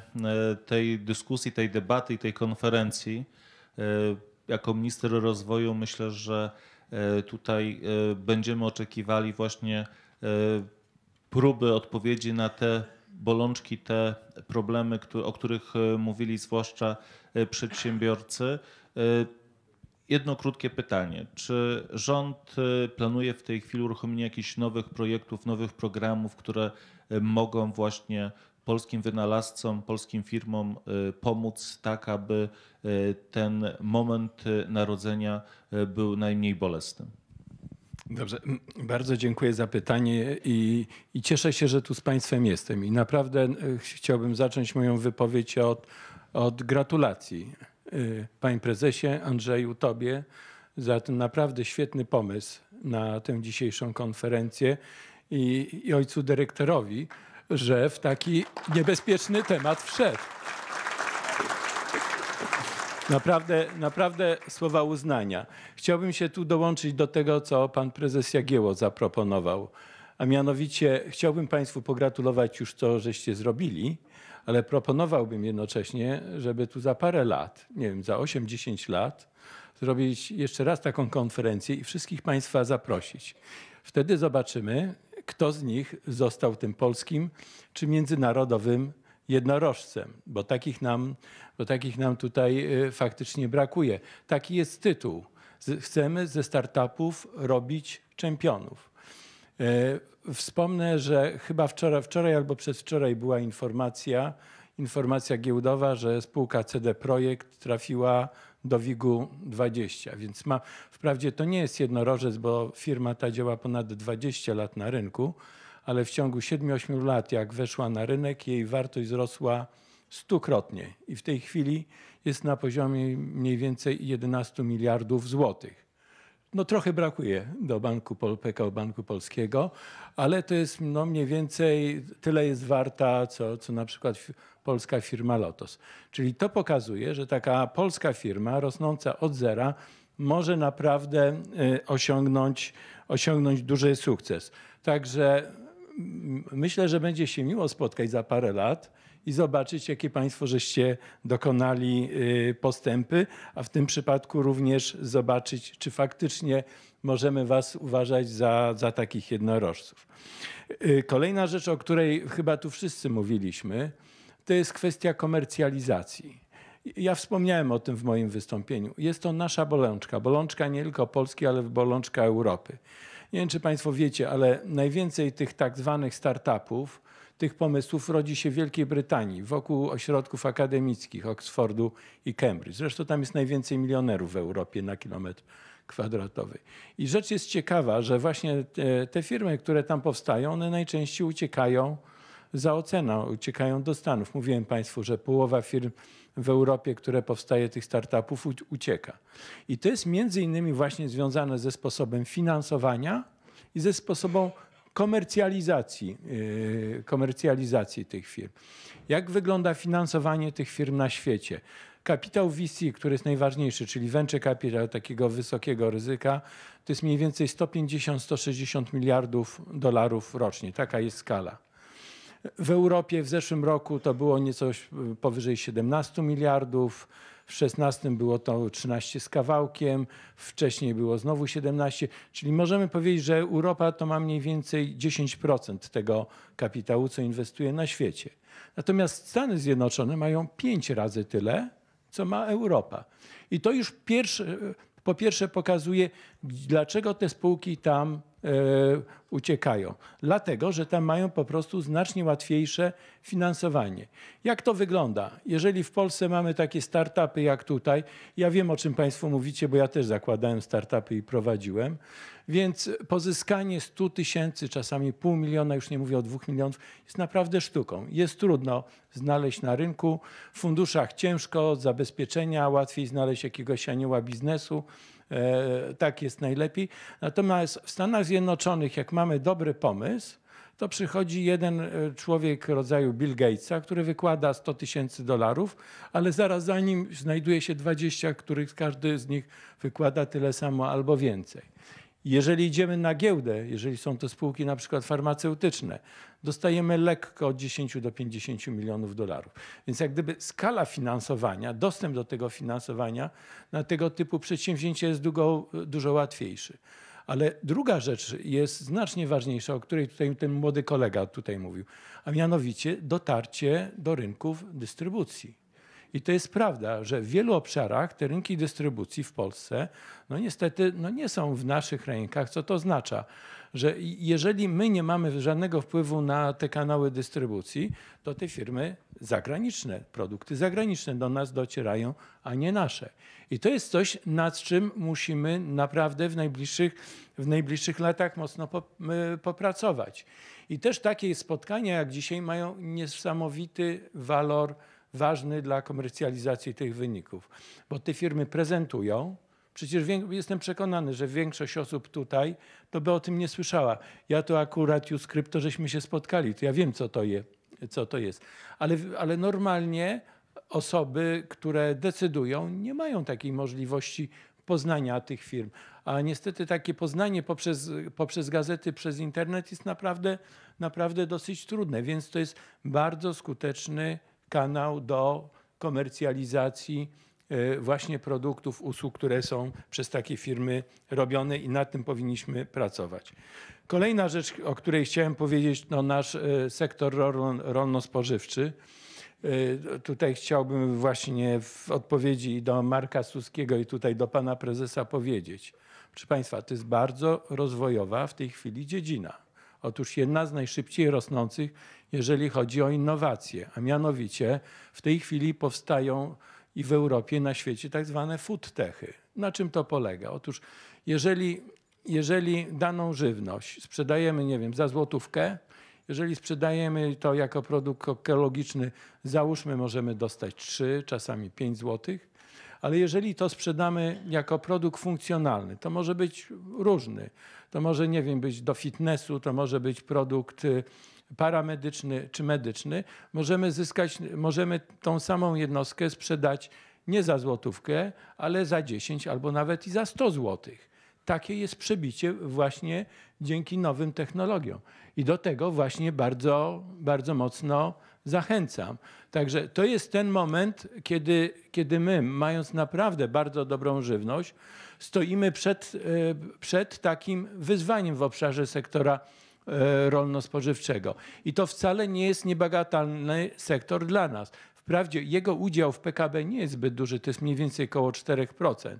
A: tej dyskusji, tej debaty i tej konferencji. Jako minister rozwoju myślę, że tutaj będziemy oczekiwali właśnie próby odpowiedzi na te bolączki, te problemy, o których e, mówili zwłaszcza e, przedsiębiorcy. E, jedno krótkie pytanie. Czy rząd planuje w tej chwili uruchomienie jakichś nowych projektów, nowych programów, które mogą właśnie polskim wynalazcom, polskim firmom pomóc tak, aby ten moment narodzenia był najmniej bolesnym?
O: Dobrze, bardzo dziękuję za pytanie i, i, cieszę się, że tu z Państwem jestem. I naprawdę e, chciałbym zacząć moją wypowiedź od, od gratulacji. E, panie Prezesie, Andrzeju, Tobie za ten naprawdę świetny pomysł na tę dzisiejszą konferencję i, i ojcu dyrektorowi, że w taki niebezpieczny temat wszedł. Naprawdę, naprawdę słowa uznania. Chciałbym się tu dołączyć do tego, co pan prezes Jagieło zaproponował. A mianowicie chciałbym Państwu pogratulować już to, żeście zrobili, ale proponowałbym jednocześnie, żeby tu za parę lat, nie wiem, za 8-10 lat, zrobić jeszcze raz taką konferencję i wszystkich Państwa zaprosić. Wtedy zobaczymy, kto z nich został tym polskim czy międzynarodowym jednorożcem, bo takich nam, bo takich nam tutaj y, faktycznie brakuje. Taki jest tytuł. Chcemy ze startupów robić czempionów. Y, wspomnę, że chyba wczoraj, wczoraj albo przedwczoraj była informacja, informacja giełdowa, że spółka CD Projekt trafiła do wig 20. Więc ma, wprawdzie to nie jest jednorożec, bo firma ta działa ponad 20 lat na rynku, ale w ciągu 7-8 lat, jak weszła na rynek, jej wartość wzrosła stukrotnie i w tej chwili jest na poziomie mniej więcej 11 miliardów złotych. No trochę brakuje do Banku Pol, PKO Banku Polskiego, ale to jest no, mniej więcej tyle jest warta, co, co na przykład polska firma Lotos. Czyli to pokazuje, że taka polska firma rosnąca od zera może naprawdę y, osiągnąć, osiągnąć duży sukces. Także myślę, że będzie się miło spotkać za parę lat i zobaczyć, jakie Państwo żeście dokonali y, postępy, a w tym przypadku również zobaczyć, czy faktycznie możemy Was uważać za, za takich jednorożców. Y, kolejna rzecz, o której chyba tu wszyscy mówiliśmy, to jest kwestia komercjalizacji. Ja wspomniałem o tym w moim wystąpieniu. Jest to nasza bolączka, bolączka nie tylko Polski, ale bolączka Europy. Nie wiem, czy Państwo wiecie, ale najwięcej tych tak zwanych startupów, tych pomysłów rodzi się w Wielkiej Brytanii, wokół ośrodków akademickich Oxfordu i Cambridge. Zresztą tam jest najwięcej milionerów w Europie na kilometr kwadratowy. I rzecz jest ciekawa, że właśnie te, te firmy, które tam powstają, one najczęściej uciekają za oceną, uciekają do Stanów. Mówiłem Państwu, że połowa firm w Europie, które powstaje tych startupów, ucieka. I to jest między innymi właśnie związane ze sposobem finansowania i ze sposobem komercjalizacji, yy, komercjalizacji tych firm. Jak wygląda finansowanie tych firm na świecie? Kapitał VC, który jest najważniejszy, czyli venture capital takiego wysokiego ryzyka, to jest mniej więcej 150-160 miliardów dolarów rocznie. Taka jest skala. W Europie w zeszłym roku to było nieco y, powyżej 17 miliardów. W 16 było to 13 z kawałkiem, wcześniej było znowu 17, czyli możemy powiedzieć, że Europa to ma mniej więcej 10% tego kapitału, co inwestuje na świecie. Natomiast Stany Zjednoczone mają 5 razy tyle, co ma Europa. I to już pierwsze, po pierwsze pokazuje, dlaczego te spółki tam E, uciekają. Dlatego, że tam mają po prostu znacznie łatwiejsze finansowanie. Jak to wygląda? Jeżeli w Polsce mamy takie startupy jak tutaj, ja wiem o czym Państwo mówicie, bo ja też zakładałem startupy i prowadziłem, więc pozyskanie 100 tysięcy, czasami pół miliona, już nie mówię o dwóch milionów, jest naprawdę sztuką. Jest trudno znaleźć na rynku, w funduszach ciężko, zabezpieczenia łatwiej znaleźć jakiegoś anioła biznesu, E, tak jest najlepiej. Natomiast w Stanach Zjednoczonych, jak mamy dobry pomysł, to przychodzi jeden e, człowiek rodzaju Bill Gatesa, który wykłada 100 tysięcy dolarów, ale zaraz za nim znajduje się 20, których każdy z nich wykłada tyle samo albo więcej. Jeżeli idziemy na giełdę, jeżeli są to spółki na przykład farmaceutyczne, dostajemy lekko od 10 do 50 milionów dolarów. Więc jak gdyby skala finansowania, dostęp do tego finansowania na tego typu przedsięwzięcie jest dużo, dużo łatwiejszy. Ale druga rzecz jest znacznie ważniejsza, o której tutaj ten młody kolega tutaj mówił, a mianowicie dotarcie do rynków dystrybucji. I to jest prawda, że w wielu obszarach te rynki dystrybucji w Polsce, no niestety, no nie są w naszych rękach. Co to oznacza? Że jeżeli my nie mamy żadnego wpływu na te kanały dystrybucji, to te firmy zagraniczne, produkty zagraniczne do nas docierają, a nie nasze. I to jest coś, nad czym musimy naprawdę w najbliższych, w najbliższych latach mocno y, popracować. I też takie spotkania jak dzisiaj mają niesamowity walor ważny dla komercjalizacji tych wyników, bo te firmy prezentują. Przecież jestem przekonany, że większość osób tutaj to by o tym nie słyszała. Ja to akurat już krypto, żeśmy się spotkali, to ja wiem, co to, je, co to jest. Ale, ale normalnie osoby, które decydują, nie mają takiej możliwości poznania tych firm. A niestety takie poznanie poprzez, poprzez gazety, przez internet jest naprawdę, naprawdę dosyć trudne, więc to jest bardzo skuteczny kanał do komercjalizacji e, właśnie produktów, usług, które są przez takie firmy robione i nad tym powinniśmy pracować. Kolejna rzecz, o której chciałem powiedzieć, to nasz e, sektor rolno-spożywczy. E, tutaj chciałbym właśnie w odpowiedzi do Marka Suskiego i tutaj do pana prezesa powiedzieć. Proszę państwa, to jest bardzo rozwojowa w tej chwili dziedzina. Otóż jedna z najszybciej rosnących, jeżeli chodzi o innowacje, a mianowicie w tej chwili powstają i w Europie, i na świecie tak zwane food techy. Na czym to polega? Otóż jeżeli, jeżeli daną żywność sprzedajemy, nie wiem, za złotówkę, jeżeli sprzedajemy to jako produkt ekologiczny, załóżmy możemy dostać 3, czasami 5 złotych, ale jeżeli to sprzedamy jako produkt funkcjonalny, to może być różny. To może, nie wiem, być do fitnessu, to może być produkt y, paramedyczny czy medyczny. Możemy zyskać, możemy tą samą jednostkę sprzedać nie za złotówkę, ale za 10 albo nawet i za 100 złotych. Takie jest przebicie właśnie dzięki nowym technologiom. I do tego właśnie bardzo, bardzo mocno zachęcam. Także to jest ten moment, kiedy, kiedy my, mając naprawdę bardzo dobrą żywność, stoimy przed, e, przed takim wyzwaniem w obszarze sektora e, rolno-spożywczego. I to wcale nie jest niebagatelny sektor dla nas. Wprawdzie jego udział w PKB nie jest zbyt duży, to jest mniej więcej około 4%,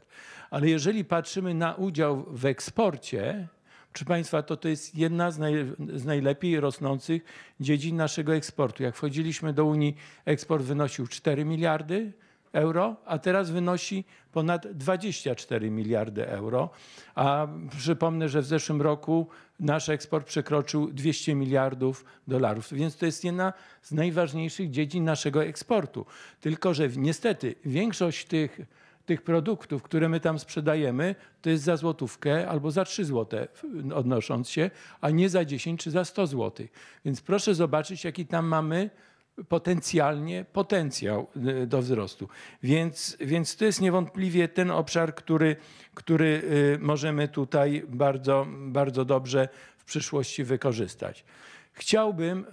O: ale jeżeli patrzymy na udział w eksporcie, Proszę Państwa, to, to jest jedna z, naj, z najlepiej rosnących dziedzin naszego eksportu. Jak wchodziliśmy do Unii, eksport wynosił 4 miliardy euro, a teraz wynosi ponad 24 miliardy euro. A przypomnę, że w zeszłym roku nasz eksport przekroczył 200 miliardów dolarów. Więc to jest jedna z najważniejszych dziedzin naszego eksportu. Tylko, że niestety większość tych tych produktów, które my tam sprzedajemy, to jest za złotówkę albo za 3 złote odnosząc się, a nie za 10 czy za 100 zł. Więc proszę zobaczyć, jaki tam mamy potencjalnie potencjał y, do wzrostu. Więc, więc to jest niewątpliwie ten obszar, który, który y, możemy tutaj bardzo, bardzo dobrze w przyszłości wykorzystać. Chciałbym,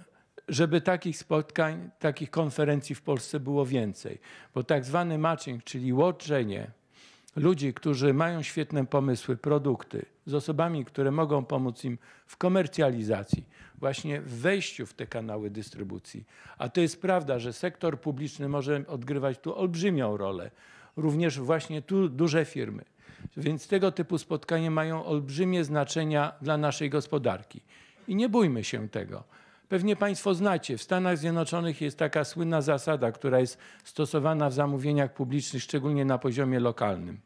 O: żeby takich spotkań, takich konferencji w Polsce było więcej. Bo tak zwany matching, czyli łączenie ludzi, którzy mają świetne pomysły, produkty, z osobami, które mogą pomóc im w komercjalizacji, właśnie w wejściu w te kanały dystrybucji. A to jest prawda, że sektor publiczny może odgrywać tu olbrzymią rolę, również właśnie tu duże firmy. Więc tego typu spotkania mają olbrzymie znaczenia dla naszej gospodarki. I nie bójmy się tego. Pewnie Państwo znacie, w Stanach Zjednoczonych jest taka słynna zasada, która jest stosowana w zamówieniach publicznych, szczególnie na poziomie lokalnym.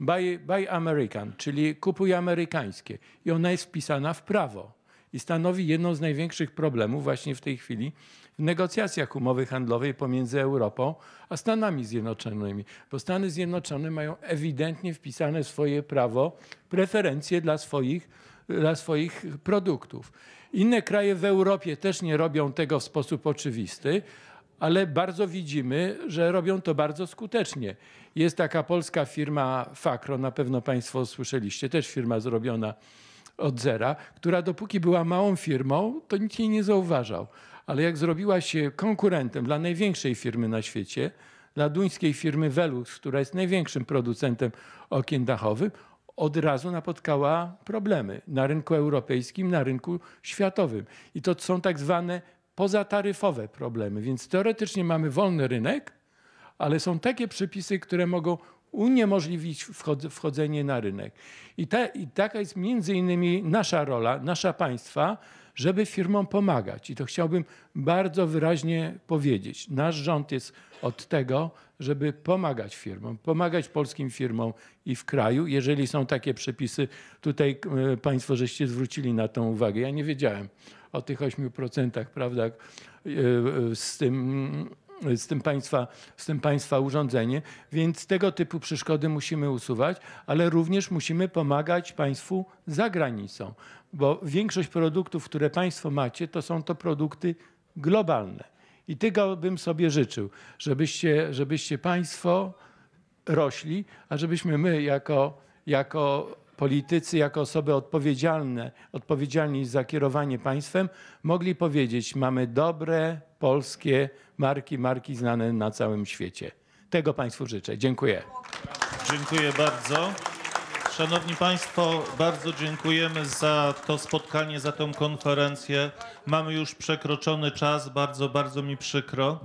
O: Buy, buy American, czyli kupuj amerykańskie. I ona jest wpisana w prawo i stanowi jedno z największych problemów właśnie w tej chwili w negocjacjach umowy handlowej pomiędzy Europą a Stanami Zjednoczonymi, bo Stany Zjednoczone mają ewidentnie wpisane w swoje prawo preferencje dla swoich dla swoich produktów. Inne kraje w Europie też nie robią tego w sposób oczywisty, ale bardzo widzimy, że robią to bardzo skutecznie. Jest taka polska firma Fakro, na pewno Państwo słyszeliście, też firma zrobiona od zera, która dopóki była małą firmą, to nikt jej nie zauważał. Ale jak zrobiła się konkurentem dla największej firmy na świecie, dla duńskiej firmy Velux, która jest największym producentem okien dachowych, od razu napotkała problemy na rynku europejskim, na rynku światowym. I to są tak zwane pozataryfowe problemy. Więc teoretycznie mamy wolny rynek, ale są takie przepisy, które mogą uniemożliwić wchodzenie na rynek. I, ta, i taka jest między innymi nasza rola, nasza państwa, żeby firmom pomagać. I to chciałbym bardzo wyraźnie powiedzieć. Nasz rząd jest od tego, żeby pomagać firmom, pomagać polskim firmom i w kraju. Jeżeli są takie przepisy, tutaj e, Państwo żeście zwrócili na tą uwagę. Ja nie wiedziałem o tych 8%, prawda, e, e, z tym z tym państwa, z tym państwa urządzenie. Więc tego typu przeszkody musimy usuwać, ale również musimy pomagać państwu za granicą, bo większość produktów, które państwo macie, to są to produkty globalne. I tego bym sobie życzył, żebyście, żebyście państwo rośli, a żebyśmy my jako, jako politycy, jako osoby odpowiedzialne, odpowiedzialni za kierowanie państwem, mogli powiedzieć, mamy dobre polskie marki, marki znane na całym świecie. Tego Państwu życzę. Dziękuję.
A: Dziękuję bardzo. Szanowni Państwo, bardzo dziękujemy za to spotkanie, za tą konferencję. Mamy już przekroczony czas, bardzo, bardzo mi przykro.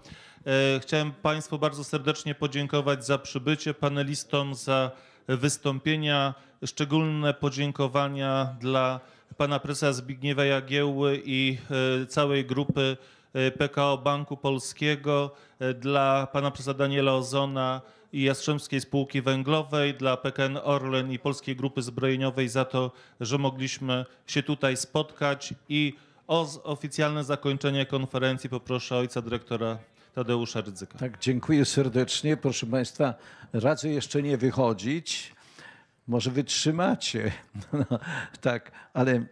A: E, chciałem Państwu bardzo serdecznie podziękować za przybycie, panelistom za wystąpienia. Szczególne podziękowania dla pana prezesa Zbigniewa Jagieły i e, całej grupy Y, PKO Banku Polskiego, y, dla pana profesora Daniela Ozona i Jastrzębskiej Spółki Węglowej, dla PKN Orlen i Polskiej Grupy Zbrojeniowej za to, że mogliśmy się tutaj spotkać i o oficjalne zakończenie konferencji poproszę ojca dyrektora Tadeusza Rydzyka.
K: Tak, dziękuję serdecznie. Proszę Państwa, radzę jeszcze nie wychodzić. Może wytrzymacie, no, tak, ale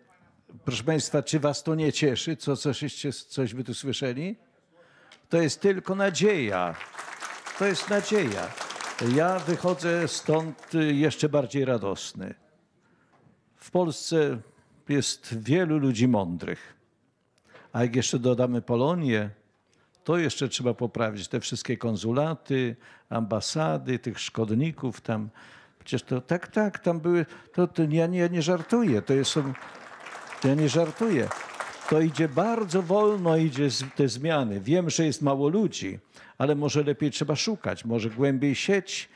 K: Proszę Państwa, czy Was to nie cieszy, co, coście, coś by tu słyszeli? To jest tylko nadzieja. To jest nadzieja. Ja wychodzę stąd y, jeszcze bardziej radosny. W Polsce jest wielu ludzi mądrych. A jak jeszcze dodamy Polonię, to jeszcze trzeba poprawić. Te wszystkie konsulaty, ambasady, tych szkodników tam. Przecież to tak, tak, tam były. To, to ja nie, nie żartuję. To jest. Ja nie żartuję. To idzie bardzo wolno, idzie te zmiany. Wiem, że jest mało ludzi, ale może lepiej trzeba szukać, może głębiej sieć,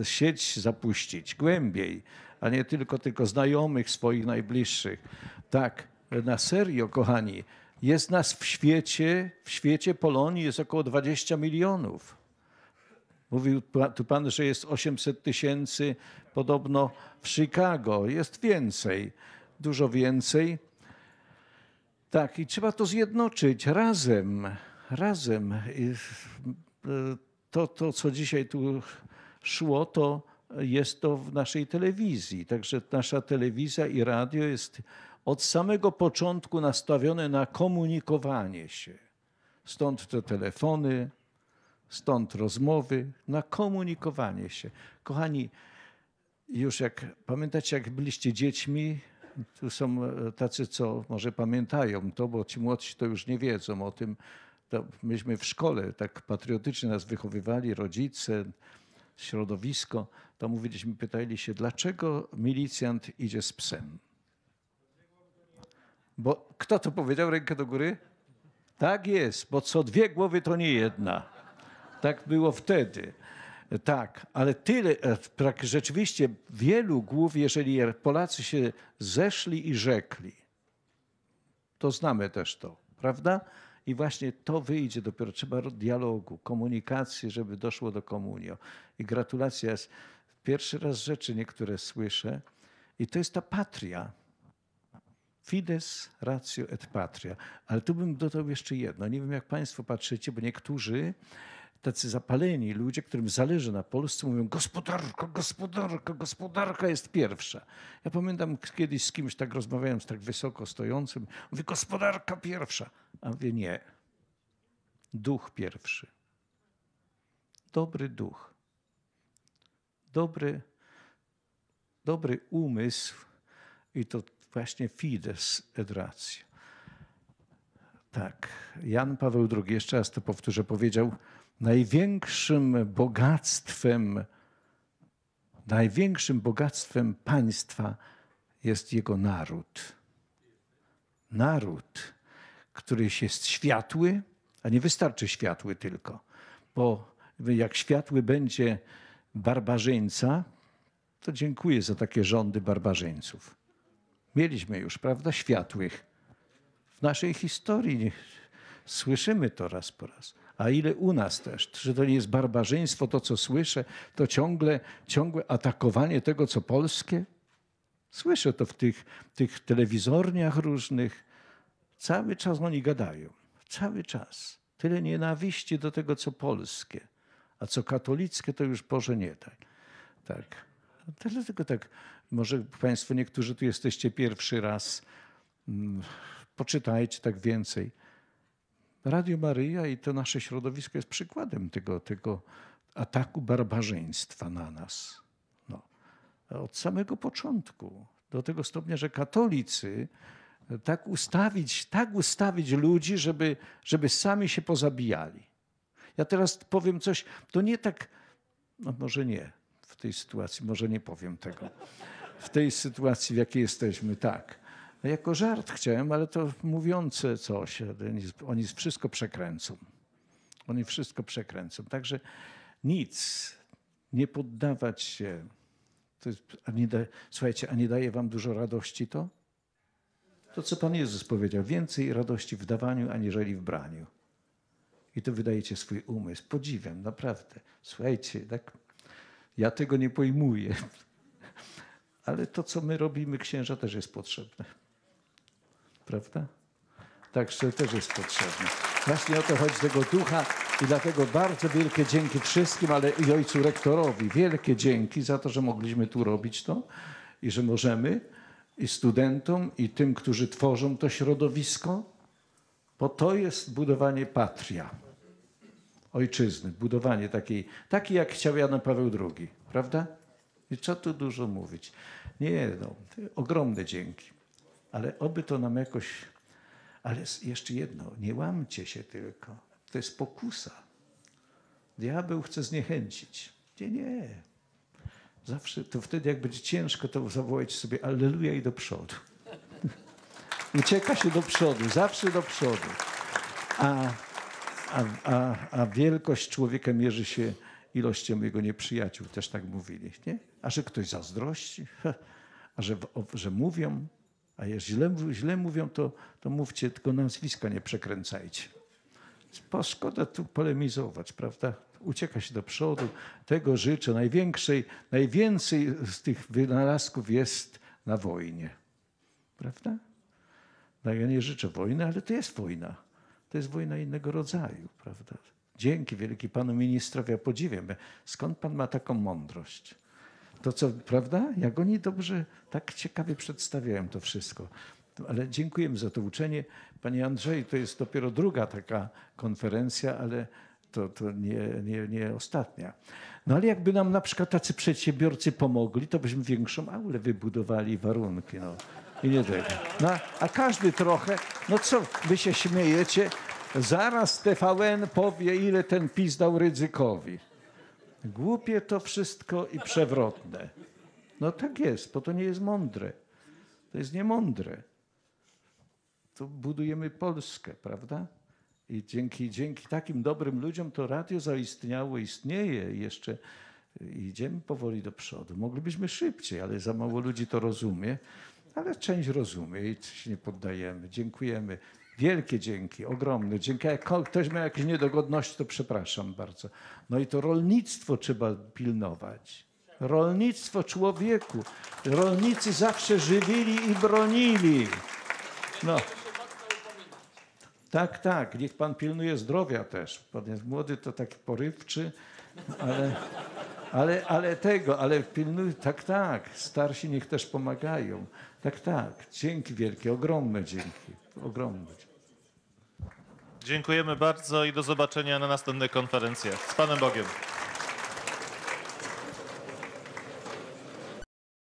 K: e, sieć zapuścić, głębiej, a nie tylko tylko znajomych, swoich najbliższych. Tak, na serio, kochani, jest nas w świecie, w świecie Polonii jest około 20 milionów. Mówił tu pan, że jest 800 tysięcy podobno w Chicago, jest więcej dużo więcej. Tak, i trzeba to zjednoczyć razem, razem. E, to, to co dzisiaj tu szło, to jest to w naszej telewizji. Także nasza telewizja i radio jest od samego początku nastawione na komunikowanie się. Stąd te telefony, stąd rozmowy, na komunikowanie się. Kochani, już jak pamiętacie, jak byliście dziećmi, tu są e, tacy, co może pamiętają to, bo ci młodsi to już nie wiedzą o tym. myśmy w szkole tak patriotycznie nas wychowywali, rodzice, środowisko. To mówiliśmy, pytali się, dlaczego milicjant idzie z psem? Bo kto to powiedział? Rękę do góry? Tak jest, bo co dwie głowy to nie jedna. Tak było wtedy. Tak, ale tyle, e, rzeczywiście wielu głów, jeżeli Polacy się zeszli i rzekli, to znamy też to, prawda? I właśnie to wyjdzie dopiero. Trzeba dialogu, komunikacji, żeby doszło do komunio. I gratulacja jest. Pierwszy raz rzeczy niektóre słyszę. I to jest ta patria. Fides ratio et patria. Ale tu bym dodał jeszcze jedno. Nie wiem, jak Państwo patrzycie, bo niektórzy tacy zapaleni ludzie, którym zależy na Polsce, mówią gospodarka, gospodarka, gospodarka jest pierwsza. Ja pamiętam kiedyś z kimś tak rozmawiałem, z tak wysoko stojącym, mówi gospodarka pierwsza, a mówię nie, duch pierwszy. Dobry duch. Dobry, dobry umysł i to właśnie fides et ratio. Tak. Jan Paweł II, jeszcze raz to powtórzę, powiedział: największym bogactwem, największym bogactwem państwa jest jego naród. Naród, który jest światły, a nie wystarczy światły tylko, bo jak światły będzie barbarzyńca, to dziękuję za takie rządy barbarzyńców. Mieliśmy już, prawda, światłych. W naszej historii słyszymy to raz po raz. A ile u nas też? Czy to nie jest barbarzyństwo, to co słyszę, to ciągle, ciągłe atakowanie tego, co polskie? Słyszę to w tych, tych telewizorniach różnych. Cały czas oni gadają. Cały czas. Tyle nienawiści do tego, co polskie. A co katolickie, to już Boże nie tak. Tak. Dlatego tak, może Państwo niektórzy tu jesteście pierwszy raz, mm, poczytajcie tak więcej. Radio Maryja i to nasze środowisko jest przykładem tego, tego ataku barbarzyństwa na nas. No. Od samego początku. Do tego stopnia, że katolicy e, tak ustawić, tak ustawić ludzi, żeby, żeby sami się pozabijali. Ja teraz powiem coś, to nie tak, no może nie w tej sytuacji, może nie powiem tego. W tej sytuacji, w jakiej jesteśmy, tak. Jako żart chciałem, ale to mówiące coś. Oni wszystko przekręcą. Oni wszystko przekręcą. Także nic, nie poddawać się. Jest, a nie da, słuchajcie, a nie daje wam dużo radości to? To, co Pan Jezus powiedział, więcej radości w dawaniu, aniżeli w braniu. I to wydajecie swój umysł. Podziwiam, naprawdę. Słuchajcie, tak, ja tego nie pojmuję. Ale to, co my robimy, księża, też jest potrzebne. Prawda? Także też jest potrzebne. Właśnie o to chodzi tego ducha i dlatego bardzo wielkie dzięki wszystkim, ale i ojcu rektorowi. Wielkie dzięki za to, że mogliśmy tu robić to i że możemy i studentom i tym, którzy tworzą to środowisko, bo to jest budowanie patria, ojczyzny, budowanie takiej, takiej jak chciał Jan Paweł II, prawda? I co tu dużo mówić. Nie, no, ogromne dzięki ale oby to nam jakoś. Ale jeszcze jedno, nie łamcie się tylko. To jest pokusa. Diabeł chce zniechęcić. Nie, nie. Zawsze to wtedy, jak będzie ciężko, to zawołać sobie Alleluja i do przodu. Ucieka się do przodu, zawsze do przodu. A, a, a, a wielkość człowieka mierzy się ilością jego nieprzyjaciół, też tak mówili. Nie? A że ktoś zazdrości, a że, że mówią, a jeśli źle, źle mówią, to, to mówcie, tylko nazwiska nie przekręcajcie. Bo szkoda tu polemizować, prawda? Ucieka się do przodu. Tego życzę. Największej, najwięcej z tych wynalazków jest na wojnie. Prawda? No ja nie życzę wojny, ale to jest wojna. To jest wojna innego rodzaju, prawda? Dzięki wielki panu ministrowi, ja podziwiam. Skąd pan ma taką mądrość? To co, prawda? Jak oni dobrze, tak ciekawie przedstawiają to wszystko. Ale dziękujemy za to uczenie. Panie Andrzej, to jest dopiero druga taka konferencja, ale to, to nie, nie, nie ostatnia. No ale jakby nam na przykład tacy przedsiębiorcy pomogli, to byśmy większą aulę wybudowali warunki. No. I nie tego. No, a każdy trochę, no co, wy się śmiejecie? Zaraz TVN powie, ile ten PiS dał ryzykowi. Głupie to wszystko i przewrotne. No tak jest, bo to nie jest mądre. To jest niemądre. To budujemy Polskę, prawda? I dzięki, dzięki takim dobrym ludziom to radio zaistniało, istnieje jeszcze idziemy powoli do przodu. Moglibyśmy szybciej, ale za mało ludzi to rozumie. Ale część rozumie i się nie poddajemy. Dziękujemy. Wielkie dzięki, ogromne. Dzięki. Jak ktoś miał jakieś niedogodności, to przepraszam bardzo. No i to rolnictwo trzeba pilnować. Rolnictwo człowieku. Rolnicy zawsze żywili i bronili. No. Tak, tak. Niech pan pilnuje zdrowia też. Pan jest młody, to taki porywczy, ale, ale, ale tego, ale pilnuj. Tak, tak. Starsi niech też pomagają. Tak, tak. Dzięki wielkie, ogromne dzięki ogromny
A: Dziękujemy bardzo i do zobaczenia na następnej konferencji. Z Panem Bogiem.